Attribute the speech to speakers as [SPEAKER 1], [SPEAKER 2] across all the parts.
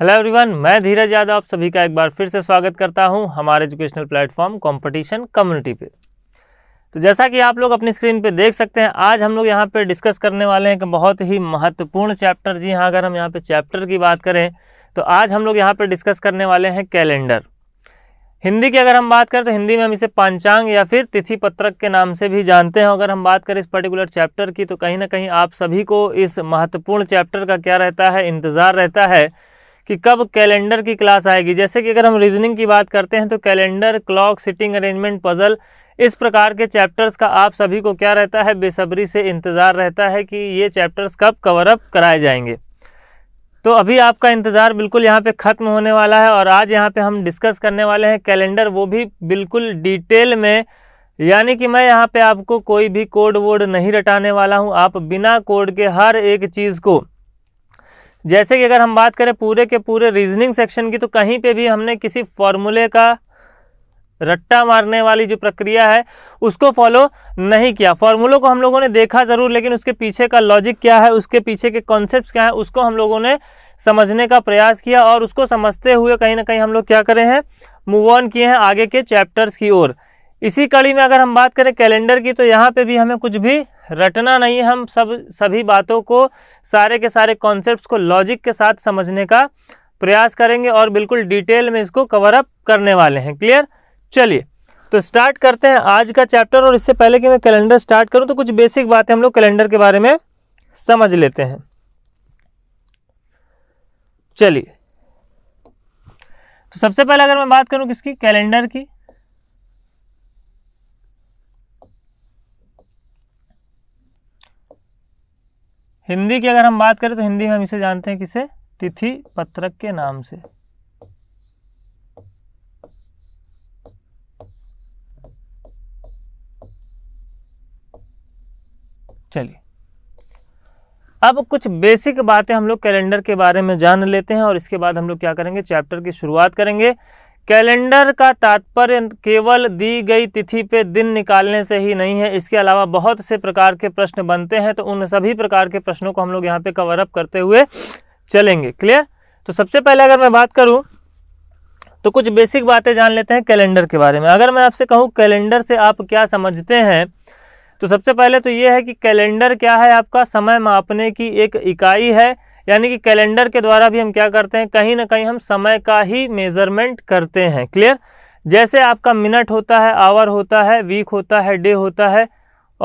[SPEAKER 1] hello everyone मैं धीरज यादव आप सभी का एक बार फिर से स्वागत करता हूं हमारे एजुकेशनल प्लेटफॉर्म कंपटीशन कम्युनिटी पे तो जैसा कि आप लोग अपनी स्क्रीन पे देख सकते हैं आज हम लोग यहां पे डिस्कस करने वाले हैं कि बहुत ही महत्वपूर्ण चैप्टर जी हां अगर हम यहां पे चैप्टर की बात करें तो आज हम लोग यहाँ पर डिस्कस करने वाले हैं कैलेंडर हिंदी की अगर हम बात करें तो हिंदी में हम इसे पांचांग या फिर तिथि पत्रक के नाम से भी जानते हैं अगर हम बात करें इस पर्टिकुलर चैप्टर की तो कहीं ना कहीं आप सभी को इस महत्वपूर्ण चैप्टर का क्या रहता है इंतज़ार रहता है कि कब कैलेंडर की क्लास आएगी जैसे कि अगर हम रीजनिंग की बात करते हैं तो calendar clock sitting arrangement puzzle इस प्रकार के चैप्टर्स का आप सभी को क्या रहता है बेसब्री से इंतज़ार रहता है कि ये चैप्टर्स कब कवर अप कराए जाएंगे तो अभी आपका इंतज़ार बिल्कुल यहाँ पे ख़त्म होने वाला है और आज यहाँ पे हम डिस्कस करने वाले हैं कैलेंडर वो भी बिल्कुल डिटेल में यानी कि मैं यहाँ पे आपको कोई भी कोड वोड नहीं रटाने वाला हूँ आप बिना कोड के हर एक चीज़ को जैसे कि अगर हम बात करें पूरे के पूरे रीजनिंग सेक्शन की तो कहीं पे भी हमने किसी फॉर्मूले का रट्टा मारने वाली जो प्रक्रिया है उसको फॉलो नहीं किया फॉर्मूलों को हम लोगों ने देखा ज़रूर लेकिन उसके पीछे का लॉजिक क्या है उसके पीछे के कॉन्सेप्ट क्या है उसको हम लोगों ने समझने का प्रयास किया और उसको समझते हुए कहीं ना कहीं हम लोग क्या करें हैं मूव ऑन किए हैं आगे के चैप्टर्स की ओर इसी कड़ी में अगर हम बात करें कैलेंडर की तो यहाँ पे भी हमें कुछ भी रटना नहीं हम सब सभी बातों को सारे के सारे कॉन्सेप्ट्स को लॉजिक के साथ समझने का प्रयास करेंगे और बिल्कुल डिटेल में इसको कवर अप करने वाले हैं क्लियर चलिए तो स्टार्ट करते हैं आज का चैप्टर और इससे पहले कि मैं कैलेंडर स्टार्ट करूं तो कुछ बेसिक बातें हम लोग कैलेंडर के बारे में समझ लेते हैं चलिए तो सबसे पहले अगर मैं बात करूं किसकी कैलेंडर की हिंदी की अगर हम बात करें तो हिंदी में हम इसे जानते हैं किसे तिथि पत्रक के नाम से चलिए अब कुछ बेसिक बातें हम लोग कैलेंडर के बारे में जान लेते हैं और इसके बाद हम लोग क्या करेंगे चैप्टर की शुरुआत करेंगे कैलेंडर का तात्पर्य केवल दी गई तिथि पे दिन निकालने से ही नहीं है इसके अलावा बहुत से प्रकार के प्रश्न बनते हैं तो उन सभी प्रकार के प्रश्नों को हम लोग यहाँ पे कवर अप करते हुए चलेंगे क्लियर तो सबसे पहले अगर मैं बात करूँ तो कुछ बेसिक बातें जान लेते हैं कैलेंडर के बारे में अगर मैं आपसे कहूँ कैलेंडर से आप क्या समझते हैं तो सबसे पहले तो ये है कि कैलेंडर क्या है आपका समय मापने की एक इकाई है यानी कि कैलेंडर के द्वारा भी हम क्या करते हैं कहीं ना कहीं हम समय का ही मेज़रमेंट करते हैं क्लियर जैसे आपका मिनट होता है आवर होता है वीक होता है डे होता है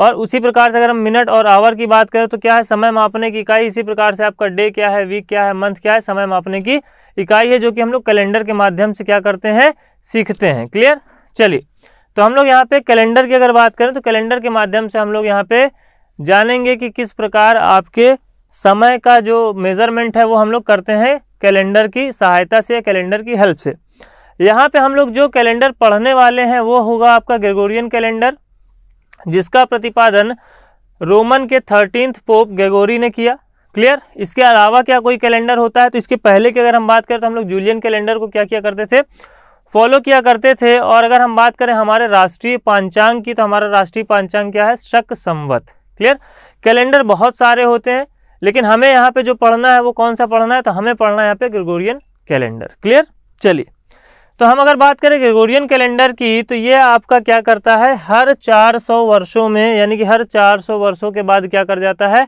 [SPEAKER 1] और उसी प्रकार से अगर हम मिनट और आवर की बात करें तो क्या है समय मापने की इकाई इसी प्रकार से आपका डे क्या है वीक क्या है मंथ क्या है समय मापने की इकाई है जो कि हम लोग कैलेंडर के माध्यम से क्या करते हैं सीखते हैं क्लियर चलिए तो हम लोग यहाँ पे कैलेंडर की अगर बात करें तो कैलेंडर के माध्यम से हम लोग यहाँ पे जानेंगे कि किस प्रकार आपके समय का जो मेज़रमेंट है वो हम लोग करते हैं कैलेंडर की सहायता से या कैलेंडर की हेल्प से यहाँ पे हम लोग जो कैलेंडर पढ़ने वाले हैं वो होगा आपका ग्रेगोरियन कैलेंडर जिसका प्रतिपादन रोमन के थर्टीनथ पोप ग्रेगोरी ने किया क्लियर इसके अलावा क्या कोई कैलेंडर होता है तो इसके पहले की अगर हम बात करें तो हम लोग जूलियन कैलेंडर को क्या किया करते थे फॉलो किया करते थे और अगर हम बात करें हमारे राष्ट्रीय पांचांग की तो हमारा राष्ट्रीय पांचांग क्या है शक संवत क्लियर कैलेंडर बहुत सारे होते हैं लेकिन हमें यहाँ पे जो पढ़ना है वो कौन सा पढ़ना है तो हमें पढ़ना है यहाँ पे ग्रेगोरियन कैलेंडर क्लियर चलिए तो हम अगर बात करें ग्रेगोरियन कैलेंडर की तो ये आपका क्या करता है हर 400 वर्षों में यानी कि हर 400 वर्षों के बाद क्या कर जाता है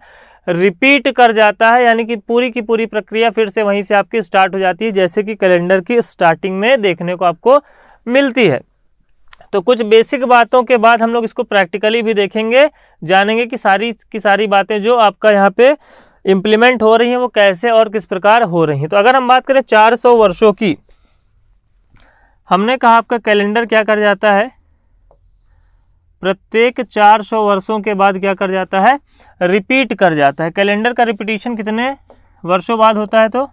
[SPEAKER 1] रिपीट कर जाता है यानी कि पूरी की पूरी प्रक्रिया फिर से वहीं से आपकी स्टार्ट हो जाती है जैसे कि कैलेंडर की स्टार्टिंग में देखने को आपको मिलती है तो कुछ बेसिक बातों के बाद हम लोग इसको प्रैक्टिकली भी देखेंगे जानेंगे कि सारी की सारी बातें जो आपका यहाँ पे इम्प्लीमेंट हो रही हैं वो कैसे और किस प्रकार हो रही हैं तो अगर हम बात करें 400 वर्षों की हमने कहा आपका कैलेंडर क्या कर जाता है प्रत्येक 400 वर्षों के बाद क्या कर जाता है रिपीट कर जाता है कैलेंडर का रिपीटेशन कितने वर्षों बाद होता है तो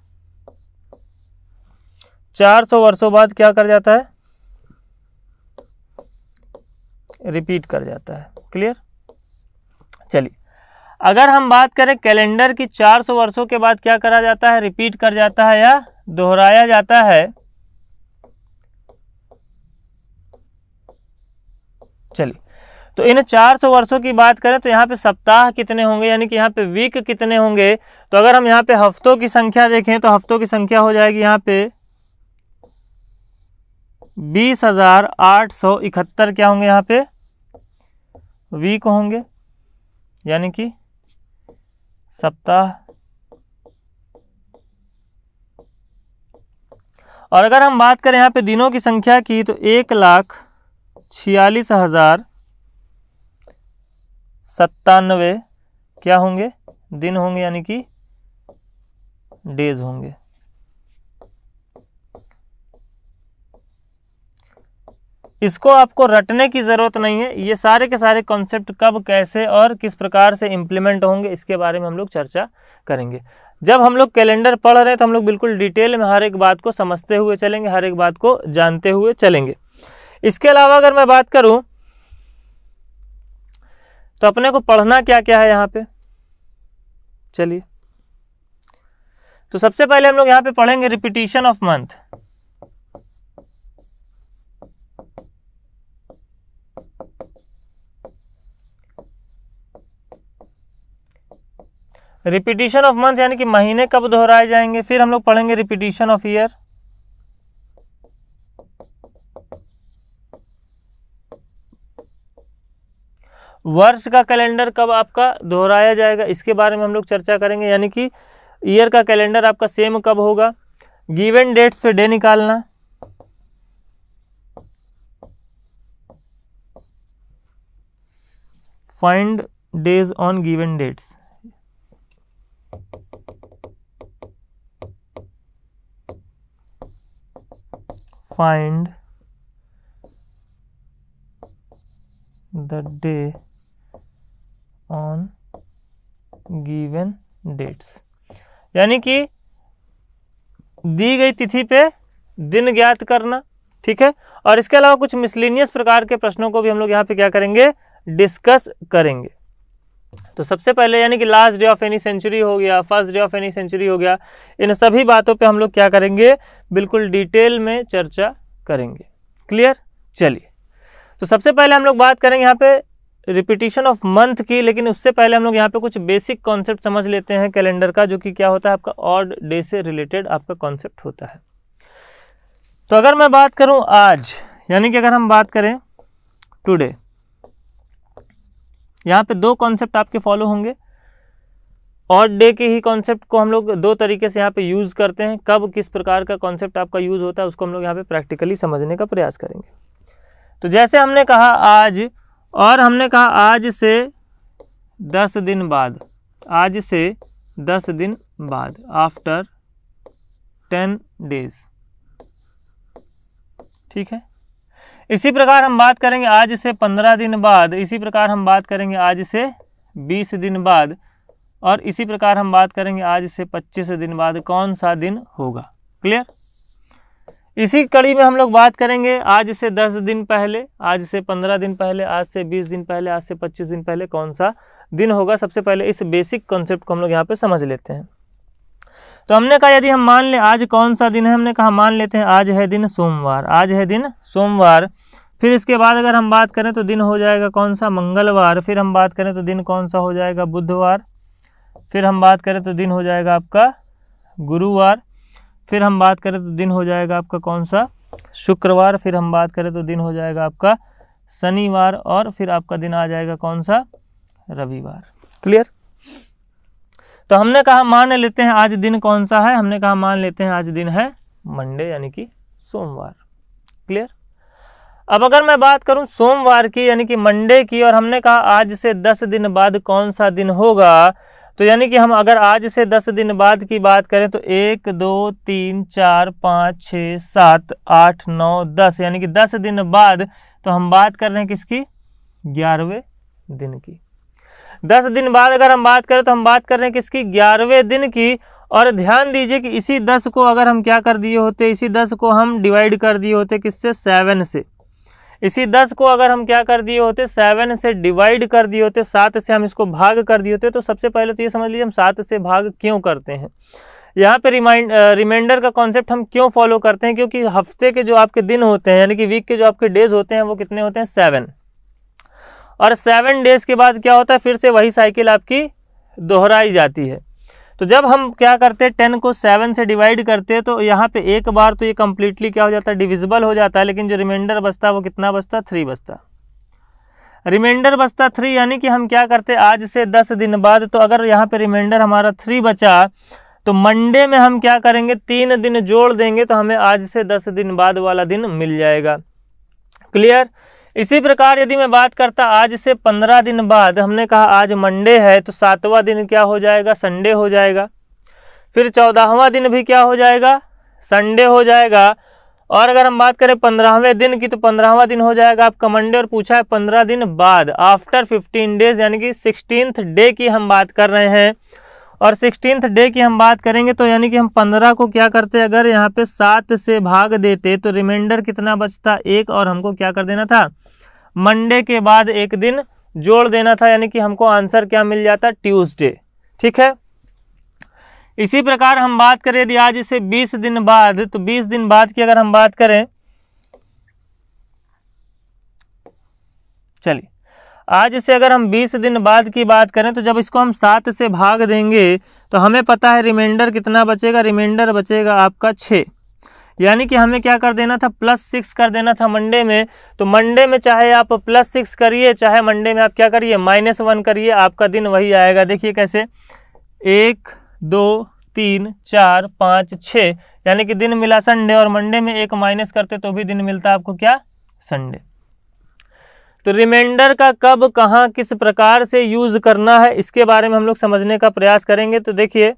[SPEAKER 1] 400 वर्षों बाद क्या कर जाता है रिपीट कर जाता है क्लियर चलिए अगर हम बात करें कैलेंडर की 400 वर्षों के बाद क्या करा जाता है रिपीट कर जाता है या दोहराया जाता है चलिए तो इन 400 वर्षों की बात करें तो यहाँ पे सप्ताह कितने होंगे यानी कि यहाँ पे वीक कितने होंगे तो अगर हम यहाँ पे हफ्तों की संख्या देखें तो हफ्तों की संख्या हो जाएगी यहाँ पे बीस हजार आठ सौ इकहत्तर क्या होंगे यहाँ पे वीक होंगे यानी कि सप्ताह और अगर हम बात करें यहाँ पे दिनों की संख्या की तो एक लाख छियालीस हज़ार सत्तानवे क्या होंगे दिन होंगे यानी कि डेज होंगे इसको आपको रटने की ज़रूरत नहीं है ये सारे के सारे कॉन्सेप्ट कब कैसे और किस प्रकार से इम्प्लीमेंट होंगे इसके बारे में हम लोग चर्चा करेंगे जब हम लोग कैलेंडर पढ़ रहे हैं तो हम लोग बिल्कुल डिटेल में हर एक बात को समझते हुए चलेंगे हर एक बात को जानते हुए चलेंगे इसके अलावा अगर मैं बात करूं तो अपने को पढ़ना क्या क्या है यहाँ पे चलिए तो सबसे पहले हम लोग यहाँ पे पढ़ेंगे repetition of month repetition of month यानी कि महीने कब दोहराए जाएंगे फिर हम लोग पढ़ेंगे रिपीटिशन ऑफ ईयर वर्ष का कैलेंडर कब आपका दोहराया जाएगा इसके बारे में हम लोग चर्चा करेंगे यानी कि ईयर का कैलेंडर आपका सेम कब होगा गिवन डेट्स पे डे निकालना find days on given dates find the day on given dates यानी कि दी गई तिथि पे दिन ज्ञात करना ठीक है और इसके अलावा कुछ मिसलिनियस प्रकार के प्रश्नों को भी हम लोग यहाँ पे क्या करेंगे डिस्कस करेंगे तो सबसे पहले यानी कि last day of any century हो गया first day of any century हो गया इन सभी बातों पे हम लोग क्या करेंगे बिल्कुल डिटेल में चर्चा करेंगे क्लियर चलिए तो सबसे पहले हम लोग बात करेंगे यहाँ पे रिपीटिशन ऑफ मंथ की लेकिन उससे पहले हम लोग यहाँ पे कुछ बेसिक कॉन्सेप्ट समझ लेते हैं कैलेंडर का जो कि क्या होता है आपका ऑड डे से रिलेटेड आपका कॉन्सेप्ट होता है तो अगर मैं बात करूँ आज यानी कि अगर हम बात करें टुडे यहाँ पे दो कॉन्सेप्ट आपके फॉलो होंगे और डे के ही कॉन्सेप्ट को हम लोग दो तरीके से यहाँ पे यूज़ करते हैं कब किस प्रकार का कॉन्सेप्ट आपका यूज़ होता है उसको हम लोग यहाँ पे प्रैक्टिकली समझने का प्रयास करेंगे तो जैसे हमने कहा आज और हमने कहा आज से दस दिन बाद आज से दस दिन बाद आफ्टर टेन डेज ठीक है इसी प्रकार हम बात करेंगे आज से पंद्रह दिन बाद इसी प्रकार हम बात करेंगे आज से बीस दिन बाद और इसी प्रकार हम बात करेंगे आज से पच्चीस दिन बाद कौन सा दिन होगा क्लियर इसी कड़ी में हम लोग बात करेंगे आज से दस दिन पहले आज से पंद्रह दिन पहले आज से बीस दिन पहले आज से पच्चीस दिन पहले कौन सा दिन होगा सबसे पहले इस बेसिक कॉन्सेप्ट को हम लोग यहाँ पर समझ लेते हैं तो हमने कहा यदि हम मान लें आज कौन सा दिन है हमने कहा मान लेते हैं आज है दिन सोमवार आज है दिन सोमवार फिर इसके बाद अगर हम बात करें तो दिन हो जाएगा कौन सा मंगलवार फिर हम बात करें तो दिन कौन सा हो जाएगा बुधवार फिर हम बात करें तो दिन हो जाएगा आपका गुरुवार फिर हम बात करें तो दिन हो जाएगा आपका कौन सा शुक्रवार फिर हम बात करें तो दिन हो जाएगा आपका शनिवार और फिर आपका दिन आ जाएगा कौन सा रविवार क्लियर तो हमने कहा मान लेते हैं आज दिन कौन सा है हमने कहा मान लेते हैं आज दिन है मंडे यानी कि सोमवार क्लियर अब अगर मैं बात करूं सोमवार की यानी कि मंडे की और हमने कहा आज से दस दिन बाद कौन सा दिन होगा तो यानी कि हम अगर आज से दस दिन बाद की बात करें तो एक दो तीन चार पाँच छः सात आठ नौ दस यानी कि दस दिन बाद तो हम बात कर रहे हैं किसकी ग्यारहवें दिन की दस दिन बाद अगर हम बात करें तो हम बात कर रहे हैं किसकी ग्यारहवें दिन की और ध्यान दीजिए कि इसी दस को अगर हम क्या कर दिए होते इसी दस को हम डिवाइड कर दिए होते किससे सेवन से इसी दस को अगर हम क्या कर दिए होते सेवन से डिवाइड कर दिए होते सात से हम इसको भाग कर दिए होते तो सबसे पहले तो ये समझ लीजिए हम सात से भाग क्यों करते हैं यहाँ पे रिमाइंड रिमाइंडर का कॉन्सेप्ट हम क्यों फॉलो करते हैं क्योंकि हफ्ते के जो आपके दिन होते हैं यानी कि वीक के जो आपके डेज होते हैं वो कितने होते हैं सेवन और सेवन डेज़ के बाद क्या होता है फिर से वही साइकिल आपकी दोहराई जाती है तो जब हम क्या करते हैं टेन को सेवन से डिवाइड करते हैं तो यहाँ पे एक बार तो ये कम्प्लीटली क्या हो जाता है डिविजिबल हो जाता है लेकिन जो रिमाइंडर बचता है वो कितना बचता थ्री बचता रिमाइंडर बचता थ्री यानी कि हम क्या करते आज से दस दिन बाद तो अगर यहाँ पे रिमाइंडर हमारा थ्री बचा तो मंडे में हम क्या करेंगे तीन दिन जोड़ देंगे तो हमें आज से दस दिन बाद वाला दिन मिल जाएगा क्लियर इसी प्रकार यदि मैं बात करता आज से पंद्रह दिन बाद हमने कहा आज मंडे है तो सातवां दिन क्या हो जाएगा संडे हो जाएगा फिर चौदहवा दिन भी क्या हो जाएगा संडे हो जाएगा और अगर हम बात करें पंद्रहवें दिन की तो पंद्रहवा दिन हो जाएगा आपका मंडे और पूछा है पंद्रह दिन बाद आफ्टर फिफ्टीन डेज यानी कि सिक्सटीन डे की हम बात कर रहे हैं और सिक्सटीन्थ डे की हम बात करेंगे तो यानी कि हम पंद्रह को क्या करते अगर यहाँ पे सात से भाग देते तो रिमाइंडर कितना बचता एक और हमको क्या कर देना था मंडे के बाद एक दिन जोड़ देना था यानी कि हमको आंसर क्या मिल जाता ट्यूसडे ठीक है इसी प्रकार हम बात करें यदि आज इसे 20 दिन बाद तो 20 दिन बाद की अगर हम बात करें चलिए आज से अगर हम 20 दिन बाद की बात करें तो जब इसको हम सात से भाग देंगे तो हमें पता है रिमाइंडर कितना बचेगा रिमाइंडर बचेगा आपका छः यानी कि हमें क्या कर देना था प्लस सिक्स कर देना था मंडे में तो मंडे में चाहे आप प्लस सिक्स करिए चाहे मंडे में आप क्या करिए माइनस वन करिए आपका दिन वही आएगा देखिए कैसे एक दो तीन चार पाँच छः यानी कि दिन मिला संडे और मंडे में एक माइनस करते तो भी दिन मिलता आपको क्या संडे तो रिमाइंडर का कब कहाँ किस प्रकार से यूज करना है इसके बारे में हम लोग समझने का प्रयास करेंगे तो देखिए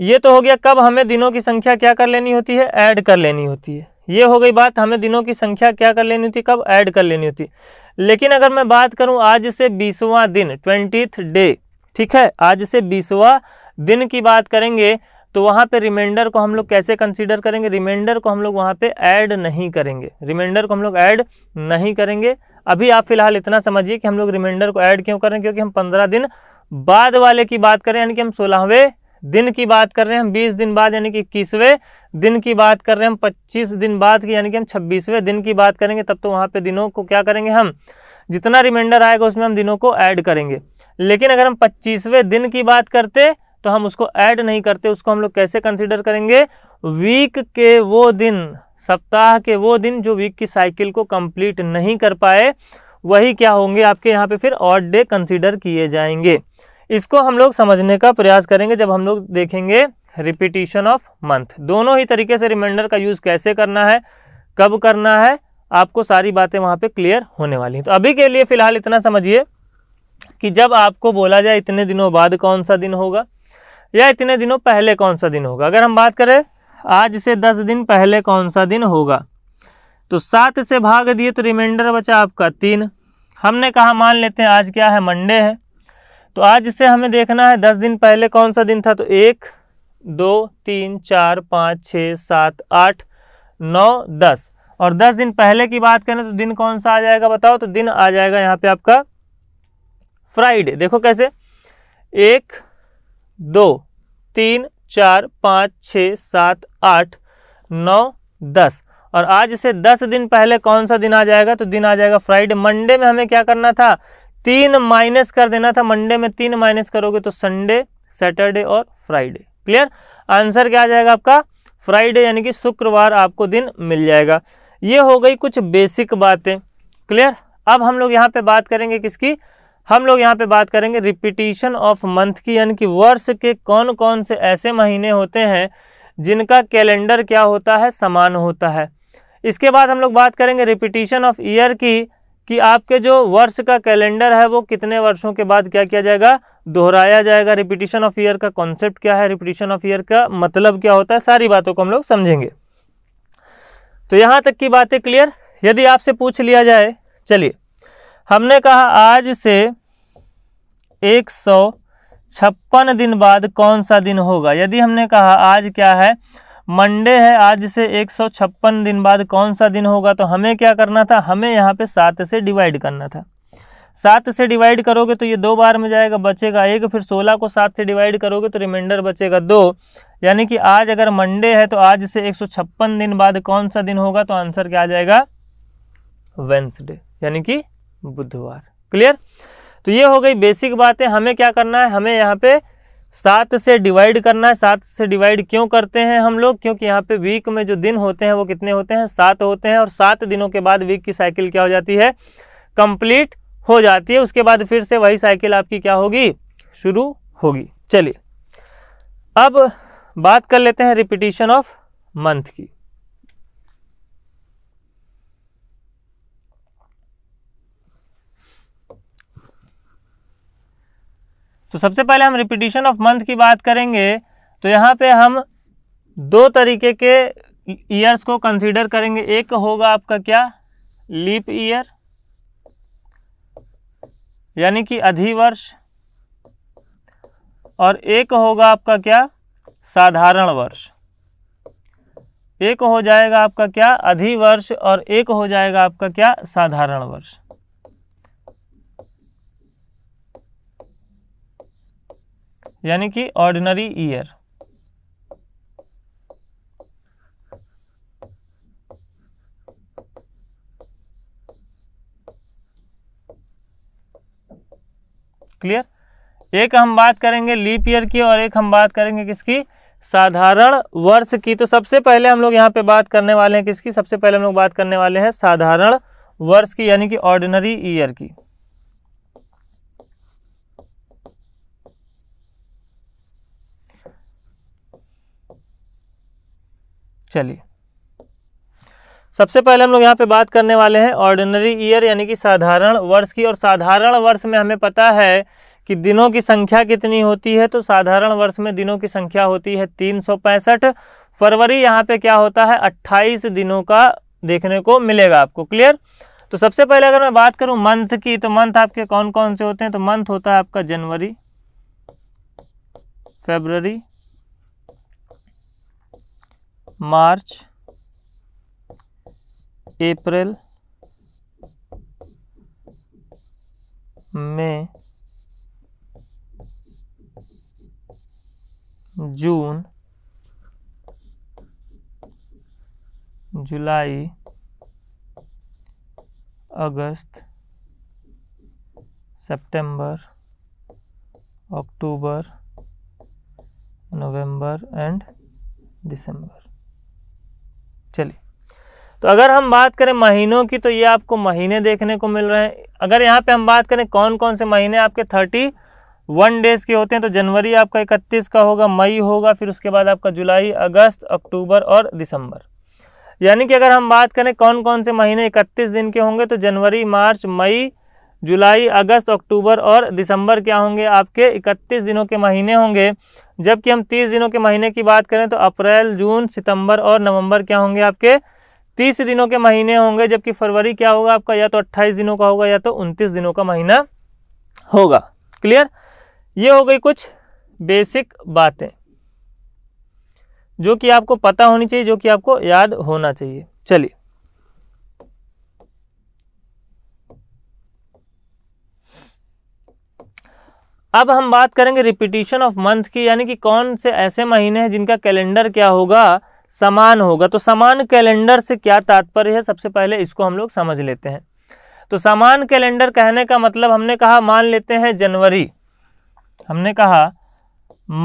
[SPEAKER 1] ये तो हो गया कब हमें दिनों की संख्या क्या कर लेनी होती है ऐड कर लेनी होती है ये हो गई बात हमें दिनों की संख्या क्या कर लेनी होती है कब ऐड कर लेनी होती है लेकिन अगर मैं बात करूं आज से बीसवा दिन ट्वेंटी डे ठीक है आज से बीसवा दिन की बात करेंगे तो वहाँ पे रिमाइंडर को हम लोग कैसे कंसीडर करेंगे रिमाइंडर को हम लोग वहाँ पे ऐड नहीं करेंगे रिमाइंडर को हम लोग ऐड नहीं करेंगे अभी आप फिलहाल इतना समझिए कि हम लोग रिमाइंडर को ऐड क्यों करें क्योंकि हम पंद्रह दिन बाद वाले की बात करें यानी कि हम सोलहवें दिन की बात कर रहे हैं हम बीस दिन बाद यानी कि इक्कीसवें दिन की बात कर रहे हैं हम पच्चीस दिन बाद की यानी कि हम छब्बीसवें दिन की बात करेंगे तब तो वहाँ पे दिनों को क्या करेंगे हम जितना रिमाइंडर आएगा उसमें हम दिनों को ऐड करेंगे लेकिन अगर हम पच्चीसवें दिन की बात करते तो हम उसको ऐड नहीं करते उसको हम लोग कैसे कंसिडर करेंगे वीक के वो दिन सप्ताह के वो दिन जो वीक की साइकिल को कंप्लीट नहीं कर पाए वही क्या होंगे आपके यहाँ पे फिर ऑड डे कंसिडर किए जाएंगे इसको हम लोग समझने का प्रयास करेंगे जब हम लोग देखेंगे रिपीटिशन ऑफ मंथ दोनों ही तरीके से रिमाइंडर का यूज़ कैसे करना है कब करना है आपको सारी बातें वहाँ पे क्लियर होने वाली हैं तो अभी के लिए फ़िलहाल इतना समझिए कि जब आपको बोला जाए इतने दिनों बाद कौन सा दिन होगा या इतने दिनों पहले कौन सा दिन होगा अगर हम बात करें आज से दस दिन पहले कौन सा दिन होगा तो सात से भाग दिए तो रिमाइंडर बचा आपका तीन हमने कहा मान लेते हैं आज क्या है मंडे है तो आज से हमें देखना है दस दिन पहले कौन सा दिन था तो एक दो तीन चार पाँच छः सात आठ नौ दस और दस दिन पहले की बात करें तो दिन कौन सा आ जाएगा बताओ तो दिन आ जाएगा यहाँ पे आपका फ्राइडे देखो कैसे एक दो तीन चार पाँच छः सात आठ नौ दस और आज से दस दिन पहले कौन सा दिन आ जाएगा तो दिन आ जाएगा फ्राइडे मंडे में हमें क्या करना था तीन माइनस कर देना था मंडे में तीन माइनस करोगे तो संडे सैटरडे और फ्राइडे क्लियर आंसर क्या आ जाएगा आपका फ्राइडे यानी कि शुक्रवार आपको दिन मिल जाएगा ये हो गई कुछ बेसिक बातें क्लियर अब हम लोग यहाँ पे बात करेंगे किसकी हम लोग यहाँ पे बात करेंगे रिपीटिशन ऑफ मंथ की यानी कि वर्ष के कौन कौन से ऐसे महीने होते हैं जिनका कैलेंडर क्या होता है समान होता है इसके बाद हम लोग बात करेंगे रिपीटिशन ऑफ ईयर की कि आपके जो वर्ष का कैलेंडर है वो कितने वर्षों के बाद क्या किया जाएगा दोहराया जाएगा रिपीटिशन ऑफ ईयर का कॉन्सेप्ट क्या है रिपीटिशन ऑफ ईयर का मतलब क्या होता है सारी बातों को हम लोग समझेंगे तो यहाँ तक की बातें क्लियर यदि आपसे पूछ लिया जाए चलिए हमने कहा आज से एक सौ छप्पन दिन बाद कौन सा दिन होगा यदि हमने कहा आज क्या है मंडे है आज से एक सौ छप्पन दिन बाद कौन सा दिन होगा तो हमें क्या करना था हमें यहाँ पे सात से डिवाइड करना था सात से डिवाइड करोगे तो ये दो बार में जाएगा बचेगा एक फिर सोलह को सात से डिवाइड करोगे तो रिमाइंडर बचेगा दो यानी कि आज अगर मंडे है तो आज से एक सौ छप्पन दिन बाद कौन सा दिन होगा तो आंसर क्या आ जाएगा वेंसडे यानी कि बुधवार क्लियर तो ये हो गई बेसिक बातें हमें क्या करना है हमें यहाँ पे सात से डिवाइड करना है सात से डिवाइड क्यों करते हैं हम लोग क्योंकि यहाँ पे वीक में जो दिन होते हैं वो कितने होते हैं सात होते हैं और सात दिनों के बाद वीक की साइकिल क्या हो जाती है कंप्लीट हो जाती है उसके बाद फिर से वही साइकिल आपकी क्या होगी शुरू होगी चलिए अब बात कर लेते हैं रिपीटिशन ऑफ मंथ की तो सबसे पहले हम रिपीटिशन ऑफ मंथ की बात करेंगे तो यहाँ पे हम दो तरीके के ईयर्स को कंसीडर करेंगे एक होगा आपका क्या लीप ईयर यानी कि अधिवर्ष और एक होगा आपका क्या साधारण वर्ष एक हो जाएगा आपका क्या अधिवर्ष और एक हो जाएगा आपका क्या साधारण वर्ष यानी कि ऑर्डिनरी ईयर क्लियर एक हम बात करेंगे लीप ईयर की और एक हम बात करेंगे किसकी साधारण वर्ष की तो सबसे पहले हम लोग यहां पे बात करने वाले हैं किसकी सबसे पहले हम लोग बात करने वाले हैं साधारण वर्ष की यानी कि ऑर्डिनरी ईयर की चलिए सबसे पहले हम लोग यहाँ पे बात करने वाले हैं ऑर्डिनरी ईयर यानी कि साधारण वर्ष की और साधारण वर्ष में हमें पता है कि दिनों की संख्या कितनी होती है तो साधारण वर्ष में दिनों की संख्या होती है तीन फरवरी यहाँ पे क्या होता है 28 दिनों का देखने को मिलेगा आपको क्लियर तो सबसे पहले अगर मैं बात करूँ मंथ की तो मंथ आपके कौन कौन से होते हैं तो मंथ होता है आपका जनवरी February March April May June July August September, October November and दिसंबर चलिए तो अगर हम बात करें महीनों की तो ये आपको महीने देखने को मिल रहे हैं अगर यहाँ पे हम बात करें कौन कौन से महीने आपके थर्टी वन डेज़ के होते हैं तो जनवरी आपका इकतीस का होगा मई होगा फिर उसके बाद आपका जुलाई अगस्त अक्टूबर और दिसंबर यानी कि अगर हम बात करें कौन कौन से महीने इकतीस दिन के होंगे तो जनवरी मार्च मई जुलाई अगस्त अक्टूबर और दिसंबर क्या होंगे आपके 31 दिनों के महीने होंगे जबकि हम तीस दिनों के महीने की बात करें तो अप्रैल जून सितंबर और नवंबर क्या होंगे आपके तीस दिनों के महीने होंगे जबकि फरवरी क्या होगा आपका या तो 28 दिनों का होगा या तो उनतीस दिनों का महीना होगा क्लियर ये हो गई कुछ बेसिक बातें जो कि आपको पता होनी चाहिए जो कि आपको याद होना चाहिए चलिए अब हम बात करेंगे रिपीटिशन ऑफ मंथ की यानी कि कौन से ऐसे महीने हैं जिनका कैलेंडर क्या होगा समान होगा तो समान कैलेंडर से क्या तात्पर्य है सबसे पहले इसको हम लोग समझ लेते हैं तो समान कैलेंडर कहने का मतलब हमने कहा मान लेते हैं जनवरी हमने कहा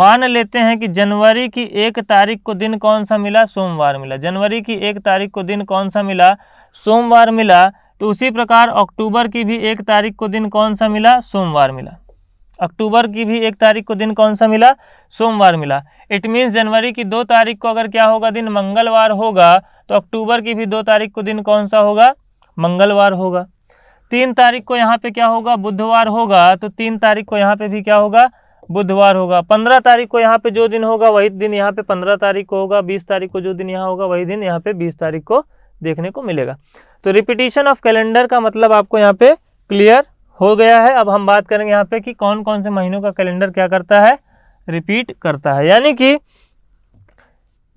[SPEAKER 1] मान लेते हैं कि जनवरी की एक तारीख को दिन कौन सा मिला सोमवार मिला जनवरी की एक तारीख को दिन कौन सा मिला सोमवार मिला तो उसी प्रकार अक्टूबर की भी एक तारीख को दिन कौन सा मिला सोमवार मिला अक्टूबर की भी एक तारीख को दिन कौन सा मिला सोमवार मिला इट मीन्स जनवरी की दो तारीख को अगर क्या होगा दिन मंगलवार होगा तो अक्टूबर की भी दो तारीख को दिन कौन सा होगा मंगलवार होगा तीन तारीख को यहाँ पे क्या होगा बुधवार होगा तो तीन तारीख को यहाँ पे भी क्या होगा बुधवार होगा पंद्रह तारीख को यहाँ पे जो दिन होगा वही दिन यहाँ पे पंद्रह तारीख को होगा बीस तारीख को जो दिन यहाँ होगा वही दिन यहाँ पे बीस तारीख को देखने को मिलेगा तो रिपीटिशन ऑफ कैलेंडर का मतलब आपको यहाँ पे क्लियर हो गया है अब हम बात करेंगे यहाँ पे कि कौन कौन से महीनों का कैलेंडर क्या करता है रिपीट करता है यानी कि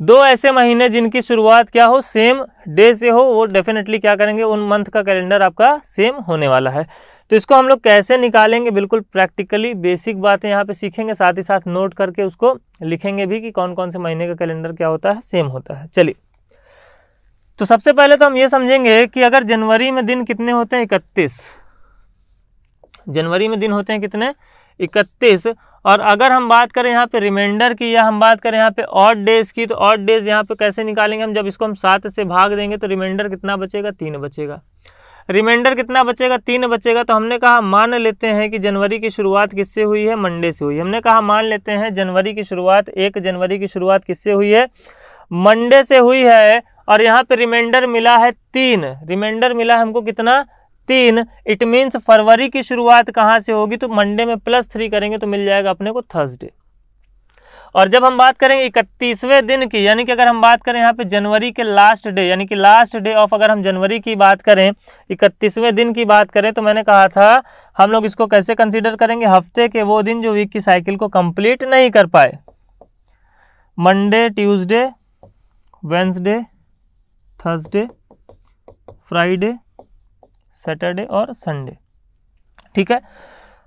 [SPEAKER 1] दो ऐसे महीने जिनकी शुरुआत क्या हो सेम डे से हो वो डेफिनेटली क्या करेंगे उन मंथ का कैलेंडर आपका सेम होने वाला है तो इसको हम लोग कैसे निकालेंगे बिल्कुल प्रैक्टिकली बेसिक बातें यहाँ पे सीखेंगे साथ ही साथ नोट करके उसको लिखेंगे भी कि कौन कौन से महीने का कैलेंडर क्या होता है सेम होता है चलिए तो सबसे पहले तो हम ये समझेंगे कि अगर जनवरी में दिन कितने होते हैं इकतीस जनवरी में दिन होते हैं कितने इकतीस और अगर हम बात करें यहाँ पे रिमाइंडर की या हम बात करें यहाँ पे ऑड डेज की तो ऑड डेज यहाँ पे कैसे निकालेंगे हम जब इसको हम सात से भाग देंगे तो रिमाइंडर कितना बचेगा तीन बचेगा रिमाइंडर कितना बचेगा तीन बचेगा तो हमने कहा मान लेते हैं कि जनवरी की शुरुआत किससे हुई है मंडे से हुई हमने कहा मान लेते हैं जनवरी की शुरुआत एक जनवरी की शुरुआत किससे हुई है मंडे से हुई है और यहाँ पे रिमाइंडर मिला है तीन रिमाइंडर मिला है हमको कितना तीन इट मीन्स फरवरी की शुरुआत कहाँ से होगी तो मंडे में प्लस थ्री करेंगे तो मिल जाएगा अपने को थर्सडे और जब हम बात करेंगे इकतीसवें दिन की यानी कि अगर हम बात करें यहाँ पे जनवरी के लास्ट डे यानी कि लास्ट डे ऑफ अगर हम जनवरी की बात करें इकतीसवें दिन की बात करें तो मैंने कहा था हम लोग इसको कैसे कंसिडर करेंगे हफ्ते के वो दिन जो वीक की साइकिल को कंप्लीट नहीं कर पाए Monday Tuesday Wednesday Thursday Friday Saturday और संडे ठीक है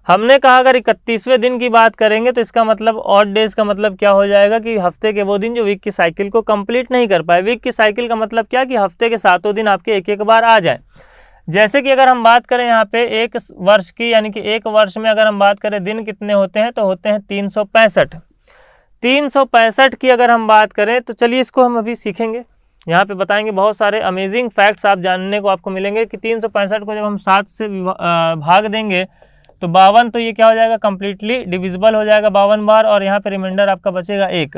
[SPEAKER 1] हमने कहा अगर इकतीसवें दिन की बात करेंगे तो इसका मतलब ऑड डेज का मतलब क्या हो जाएगा कि हफ्ते के वो दिन जो वीक की साइकिल को कंप्लीट नहीं कर पाए वीक की साइकिल का मतलब क्या कि हफ्ते के सातों दिन आपके एक एक बार आ जाए जैसे कि अगर हम बात करें यहाँ पे एक वर्ष की यानी कि एक वर्ष में अगर हम बात करें दिन कितने होते हैं तो होते हैं तीन सौ पैंसठ तीन सौ पैंसठ की अगर हम बात करें तो चलिए इसको हम अभी सीखेंगे यहाँ पे बताएंगे बहुत सारे अमेजिंग फैक्ट्स आप जानने को आपको मिलेंगे कि तीन को जब हम सात से भाग देंगे तो बावन तो ये क्या हो जाएगा कम्प्लीटली डिविजिबल हो जाएगा बावन बार और यहाँ पे रिमाइंडर आपका बचेगा एक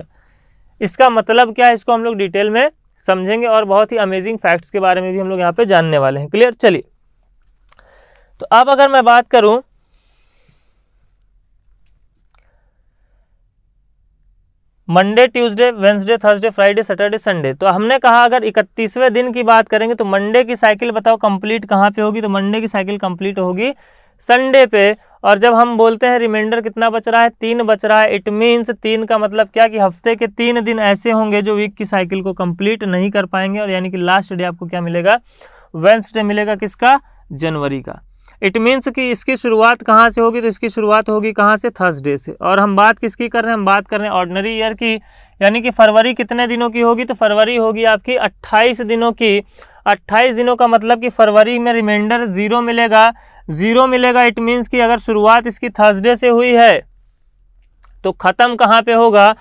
[SPEAKER 1] इसका मतलब क्या है इसको हम लोग डिटेल में समझेंगे और बहुत ही अमेजिंग फैक्ट्स के बारे में भी हम लोग यहाँ पे जानने वाले हैं क्लियर चलिए तो अब अगर मैं बात करूँ Monday Tuesday Wednesday Thursday Friday Saturday Sunday तो हमने कहा अगर इकतीसवें दिन की बात करेंगे तो मंडे की साइकिल बताओ कंप्लीट कहाँ पे होगी तो मंडे की साइकिल कंप्लीट होगी संडे पे और जब हम बोलते हैं रिमाइंडर कितना बच रहा है तीन बच रहा है इट मीन्स तीन का मतलब क्या कि हफ्ते के तीन दिन ऐसे होंगे जो वीक की साइकिल को कंप्लीट नहीं कर पाएंगे और यानी कि लास्ट डे आपको क्या मिलेगा वेंसडे मिलेगा किसका जनवरी का इट मीन्स कि इसकी शुरुआत कहाँ से होगी तो इसकी शुरुआत होगी कहाँ से थर्सडे से और हम बात किसकी कर रहे हैं हम बात कर रहे हैं ऑर्डनरी ईयर की यानी कि फरवरी कितने दिनों की होगी तो फरवरी होगी आपकी अट्ठाईस दिनों की अट्ठाईस दिनों का मतलब कि फरवरी में रिमाइंडर ज़ीरो मिलेगा ज़ीरो मिलेगा इट मीन्स कि अगर शुरुआत इसकी थर्सडे से हुई है तो ख़त्म कहाँ पे होगा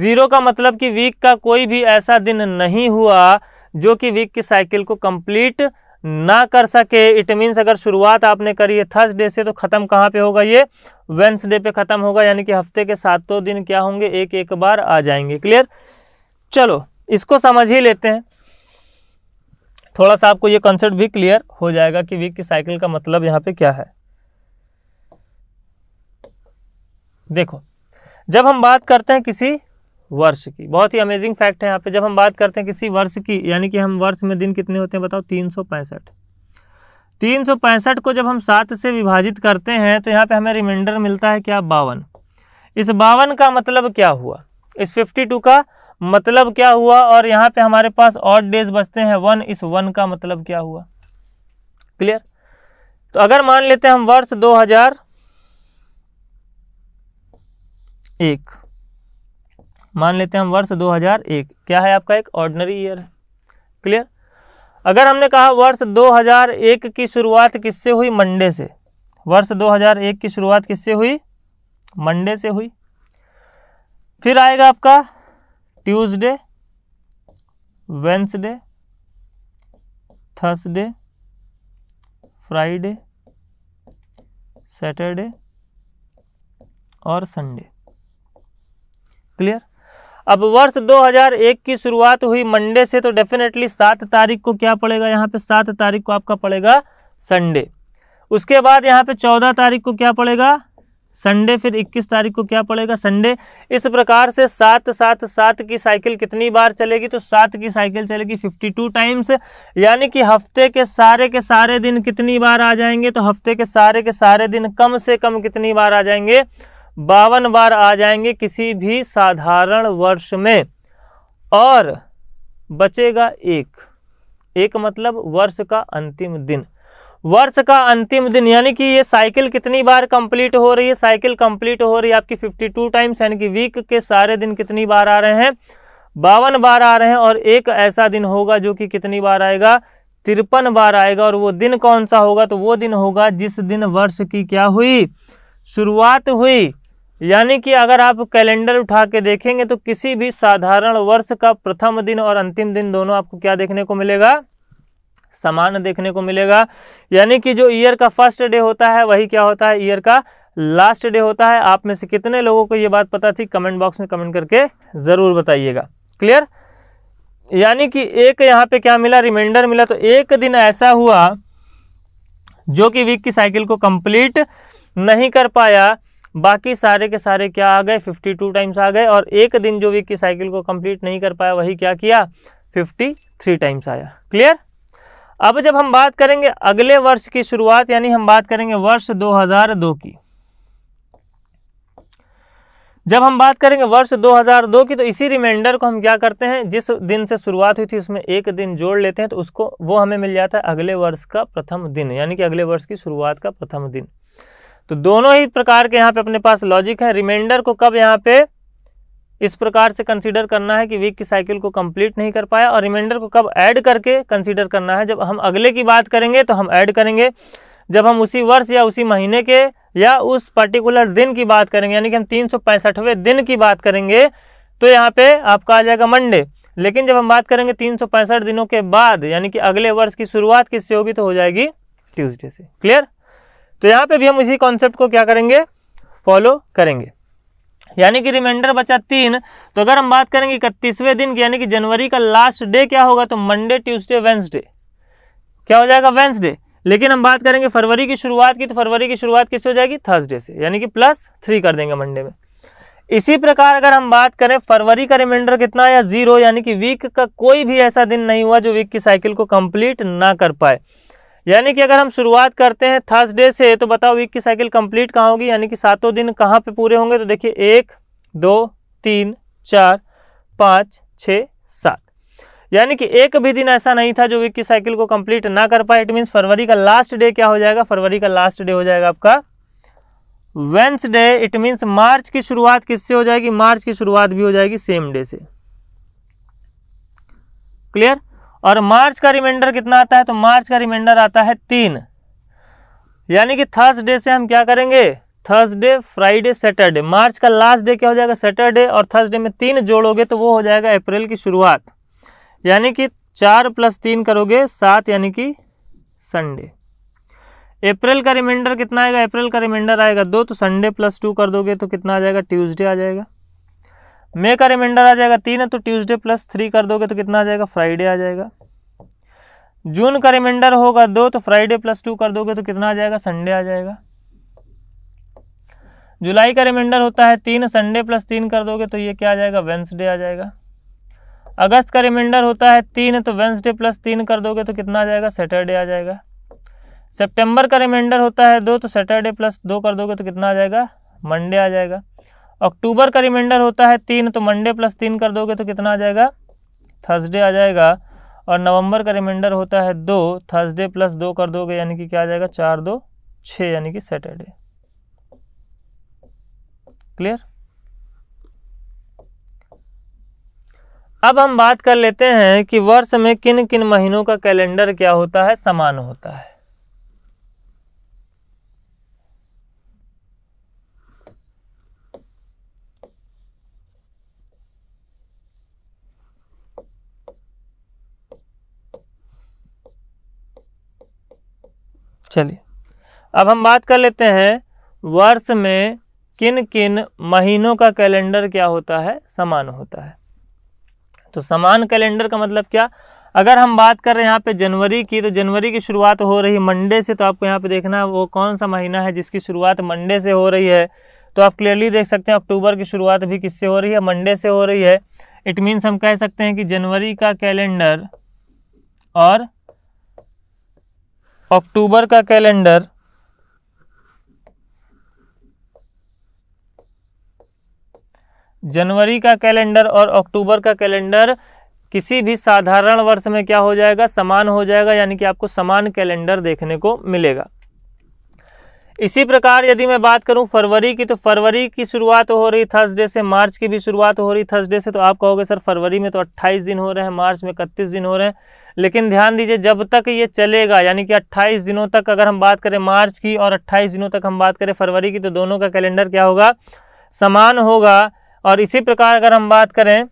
[SPEAKER 1] ज़ीरो का मतलब कि वीक का कोई भी ऐसा दिन नहीं हुआ जो कि वीक की साइकिल को कंप्लीट ना कर सके इट मीन्स अगर शुरुआत आपने करी है थर्सडे से तो ख़त्म कहाँ पे होगा ये वेंसडे पे ख़त्म होगा यानी कि हफ्ते के सातों दिन क्या होंगे एक एक बार आ जाएंगे क्लियर चलो इसको समझ ही लेते हैं थोड़ा सा आपको ये कंसेप्ट भी क्लियर हो जाएगा कि वीक की साइकिल का मतलब यहाँ पे क्या है देखो जब हम बात करते हैं किसी वर्ष की बहुत ही अमेजिंग फैक्ट है यहाँ पे जब हम बात करते हैं किसी वर्ष की यानी कि हम वर्ष में दिन कितने होते हैं बताओ तीन सौ पैंसठ तीन सौ पैंसठ को जब हम सात से विभाजित करते हैं तो यहाँ पे हमें रिमाइंडर मिलता है क्या बावन इस बावन का मतलब क्या हुआ इस फिफ्टी टू का मतलब क्या हुआ और यहाँ पे हमारे पास और डेज बचते हैं वन इस वन का मतलब क्या हुआ क्लियर तो अगर मान लेते हैं हम वर्ष दो हजार एक मान लेते हैं हम वर्ष 2001 क्या है आपका एक ऑर्डनरी ईयर है क्लियर अगर हमने कहा वर्ष 2001 की शुरुआत किससे हुई मंडे से वर्ष 2001 की शुरुआत किससे हुई मंडे से हुई फिर आएगा आपका Tuesday Wednesday Thursday Friday Saturday और संडे क्लियर अब वर्ष 2001 की शुरुआत हुई मंडे से तो डेफिनेटली सात तारीख को क्या पड़ेगा यहाँ पे सात तारीख को आपका पड़ेगा संडे उसके बाद यहाँ पे चौदह तारीख को क्या पड़ेगा संडे फिर 21 तारीख को क्या पड़ेगा संडे इस प्रकार से सात सात सात की साइकिल कितनी बार चलेगी तो सात की साइकिल चलेगी 52 टाइम्स यानी कि हफ्ते के सारे के सारे दिन कितनी बार आ जाएंगे तो हफ्ते के सारे के सारे दिन कम से कम कितनी बार आ जाएंगे बावन बार आ जाएंगे किसी भी साधारण वर्ष में और बचेगा एक एक मतलब वर्ष का अंतिम दिन वर्ष का अंतिम दिन यानी कि ये साइकिल कितनी बार कंप्लीट हो रही है साइकिल कंप्लीट हो रही है आपकी 52 टाइम्स यानी कि वीक के सारे दिन कितनी बार आ रहे हैं बावन बार आ रहे हैं और एक ऐसा दिन होगा जो कि कितनी बार आएगा तिरपन बार आएगा और वो दिन कौन सा होगा तो वो दिन होगा जिस दिन वर्ष की क्या हुई शुरुआत हुई यानी कि अगर आप कैलेंडर उठा के देखेंगे तो किसी भी साधारण वर्ष का प्रथम दिन और अंतिम दिन दोनों आपको क्या देखने को मिलेगा समान देखने को मिलेगा यानी कि जो ईयर का फर्स्ट डे होता है वही क्या होता है ईयर का लास्ट डे होता है आप में से कितने लोगों को ये बात पता थी कमेंट बॉक्स में कमेंट करके ज़रूर बताइएगा क्लियर यानी कि एक यहाँ पे क्या मिला रिमाइंडर मिला तो एक दिन ऐसा हुआ जो कि वीक की साइकिल को कंप्लीट नहीं कर पाया बाकी सारे के सारे क्या आ गए 52 टाइम्स आ गए और एक दिन जो वीक की साइकिल को कंप्लीट नहीं कर पाया वही क्या किया 53 टाइम्स आया क्लियर अब जब हम बात करेंगे अगले वर्ष की शुरुआत यानी हम बात करेंगे वर्ष 2002 की जब हम बात करेंगे वर्ष 2002 की तो इसी रिमाइंडर को हम क्या करते हैं जिस दिन से शुरुआत हुई थी उसमें एक दिन जोड़ लेते हैं तो उसको वो हमें मिल जाता है अगले वर्ष का प्रथम दिन यानी कि अगले वर्ष की शुरुआत का प्रथम दिन तो दोनों ही प्रकार के यहाँ पे अपने पास लॉजिक है रिमाइंडर को कब यहाँ पे इस प्रकार से कंसीडर करना है कि वीक की साइकिल को कंप्लीट नहीं कर पाया और रिमाइंडर को कब ऐड करके कंसीडर करना है जब हम अगले की बात करेंगे तो हम ऐड करेंगे जब हम उसी वर्ष या उसी महीने के या उस पर्टिकुलर दिन की बात करेंगे यानी कि हम तीन दिन की बात करेंगे तो यहाँ पे आपका आ जाएगा मंडे लेकिन जब हम बात करेंगे तीन दिनों के बाद यानी कि अगले वर्ष की शुरुआत किससे होगी तो हो जाएगी ट्यूजडे से क्लियर तो यहाँ पे भी हम इसी कॉन्सेप्ट को क्या करेंगे फॉलो करेंगे यानी कि रिमाइंडर बचा तीन तो अगर हम बात करेंगे इकतीसवें दिन की यानी कि जनवरी का लास्ट डे क्या होगा तो मंडे ट्यूसडे वेंसडे क्या हो जाएगा वेंसडे लेकिन हम बात करेंगे फरवरी की शुरुआत की तो फरवरी की शुरुआत किससे हो जाएगी थर्सडे से यानी कि प्लस थ्री कर देंगे मंडे में इसी प्रकार अगर हम बात करें फरवरी का रिमाइंडर कितना या जीरो यानी कि वीक का कोई भी ऐसा दिन नहीं हुआ जो वीक की साइकिल को कंप्लीट ना कर पाए यानी कि अगर हम शुरुआत करते हैं थर्सडे से तो बताओ वीक की साइकिल कंप्लीट कहाँ होगी यानी कि सातों दिन कहाँ पे पूरे होंगे तो देखिए एक दो तीन चार पाँच छ सात यानी कि एक भी दिन ऐसा नहीं था जो वीक की साइकिल को कंप्लीट ना कर पाए इट मीन्स फरवरी का लास्ट डे क्या हो जाएगा फरवरी का लास्ट डे हो जाएगा आपका वेंसडे इट मीन्स मार्च की शुरुआत किससे हो जाएगी मार्च की शुरुआत भी हो जाएगी सेम डे से क्लियर और मार्च का रिमाइंडर कितना आता है तो मार्च का रिमाइंडर आता है तीन यानी कि थर्सडे से हम क्या करेंगे थर्सडे फ्राइडे सैटरडे मार्च का लास्ट डे क्या हो जाएगा सैटरडे और थर्सडे में तीन जोड़ोगे तो वो हो जाएगा अप्रैल की शुरुआत यानी कि चार प्लस तीन करोगे सात यानी कि संडे अप्रैल का रिमाइंडर कितना आएगा अप्रैल का रिमाइंडर आएगा दो तो संडे प्लस टू कर दोगे तो कितना आ जाएगा ट्यूसडे आ जाएगा मे का रिमाइंडर आ जाएगा तीन है तो ट्यूसडे प्लस थ्री कर दोगे तो कितना आ जाएगा फ्राइडे आ जाएगा जून का रिमाइंडर होगा दो तो फ्राइडे प्लस टू कर दोगे तो कितना आ जाएगा संडे आ जाएगा जुलाई का रिमाइंडर होता है तीन संडे प्लस तीन कर दोगे तो ये क्या आ जाएगा वेंसडे आ जाएगा अगस्त का रिमाइंडर होता है तीन तो वेंसडे प्लस तीन कर दोगे तो कितना आ जाएगा सैटरडे आ जाएगा सितंबर का रिमाइंडर होता है दो तो सैटरडे प्लस दो कर दोगे तो कितना आ जाएगा मंडे आ जाएगा अक्टूबर का रिमाइंडर होता है तीन तो मंडे प्लस तीन कर दोगे तो कितना आ जाएगा थर्सडे आ जाएगा और नवंबर का रिमाइंडर होता है दो थर्सडे प्लस दो कर दोगे यानी कि क्या आ जाएगा चार दो छः यानी कि सैटरडे क्लियर अब हम बात कर लेते हैं कि वर्ष में किन किन महीनों का कैलेंडर क्या होता है समान होता है चलिए अब हम बात कर लेते हैं वर्ष में किन किन महीनों का कैलेंडर क्या होता है समान होता है तो समान कैलेंडर का मतलब क्या अगर हम बात कर रहे हैं यहाँ पे जनवरी की तो जनवरी की शुरुआत हो रही है मंडे से तो आपको यहाँ पे देखना है वो कौन सा महीना है जिसकी शुरुआत मंडे से हो रही है तो आप क्लियरली देख सकते हैं अक्टूबर की शुरुआत भी किससे हो रही है मंडे से हो रही है इट मीन्स हम कह सकते हैं कि जनवरी का कैलेंडर और अक्टूबर का कैलेंडर जनवरी का कैलेंडर और अक्टूबर का कैलेंडर किसी भी साधारण वर्ष में क्या हो जाएगा समान हो जाएगा यानी कि आपको समान कैलेंडर देखने को मिलेगा इसी प्रकार यदि मैं बात करूं फरवरी की तो फरवरी की शुरुआत हो रही थर्सडे से मार्च की भी शुरुआत हो रही थर्सडे से तो आप कहोगे सर फरवरी में तो 28 दिन हो रहे हैं मार्च में इकतीस दिन हो रहे हैं लेकिन ध्यान दीजिए जब तक ये चलेगा यानी कि 28 दिनों तक अगर हम बात करें मार्च की और 28 दिनों तक हम बात करें फरवरी की तो दोनों का कैलेंडर क्या होगा समान होगा और इसी प्रकार अगर हम बात करें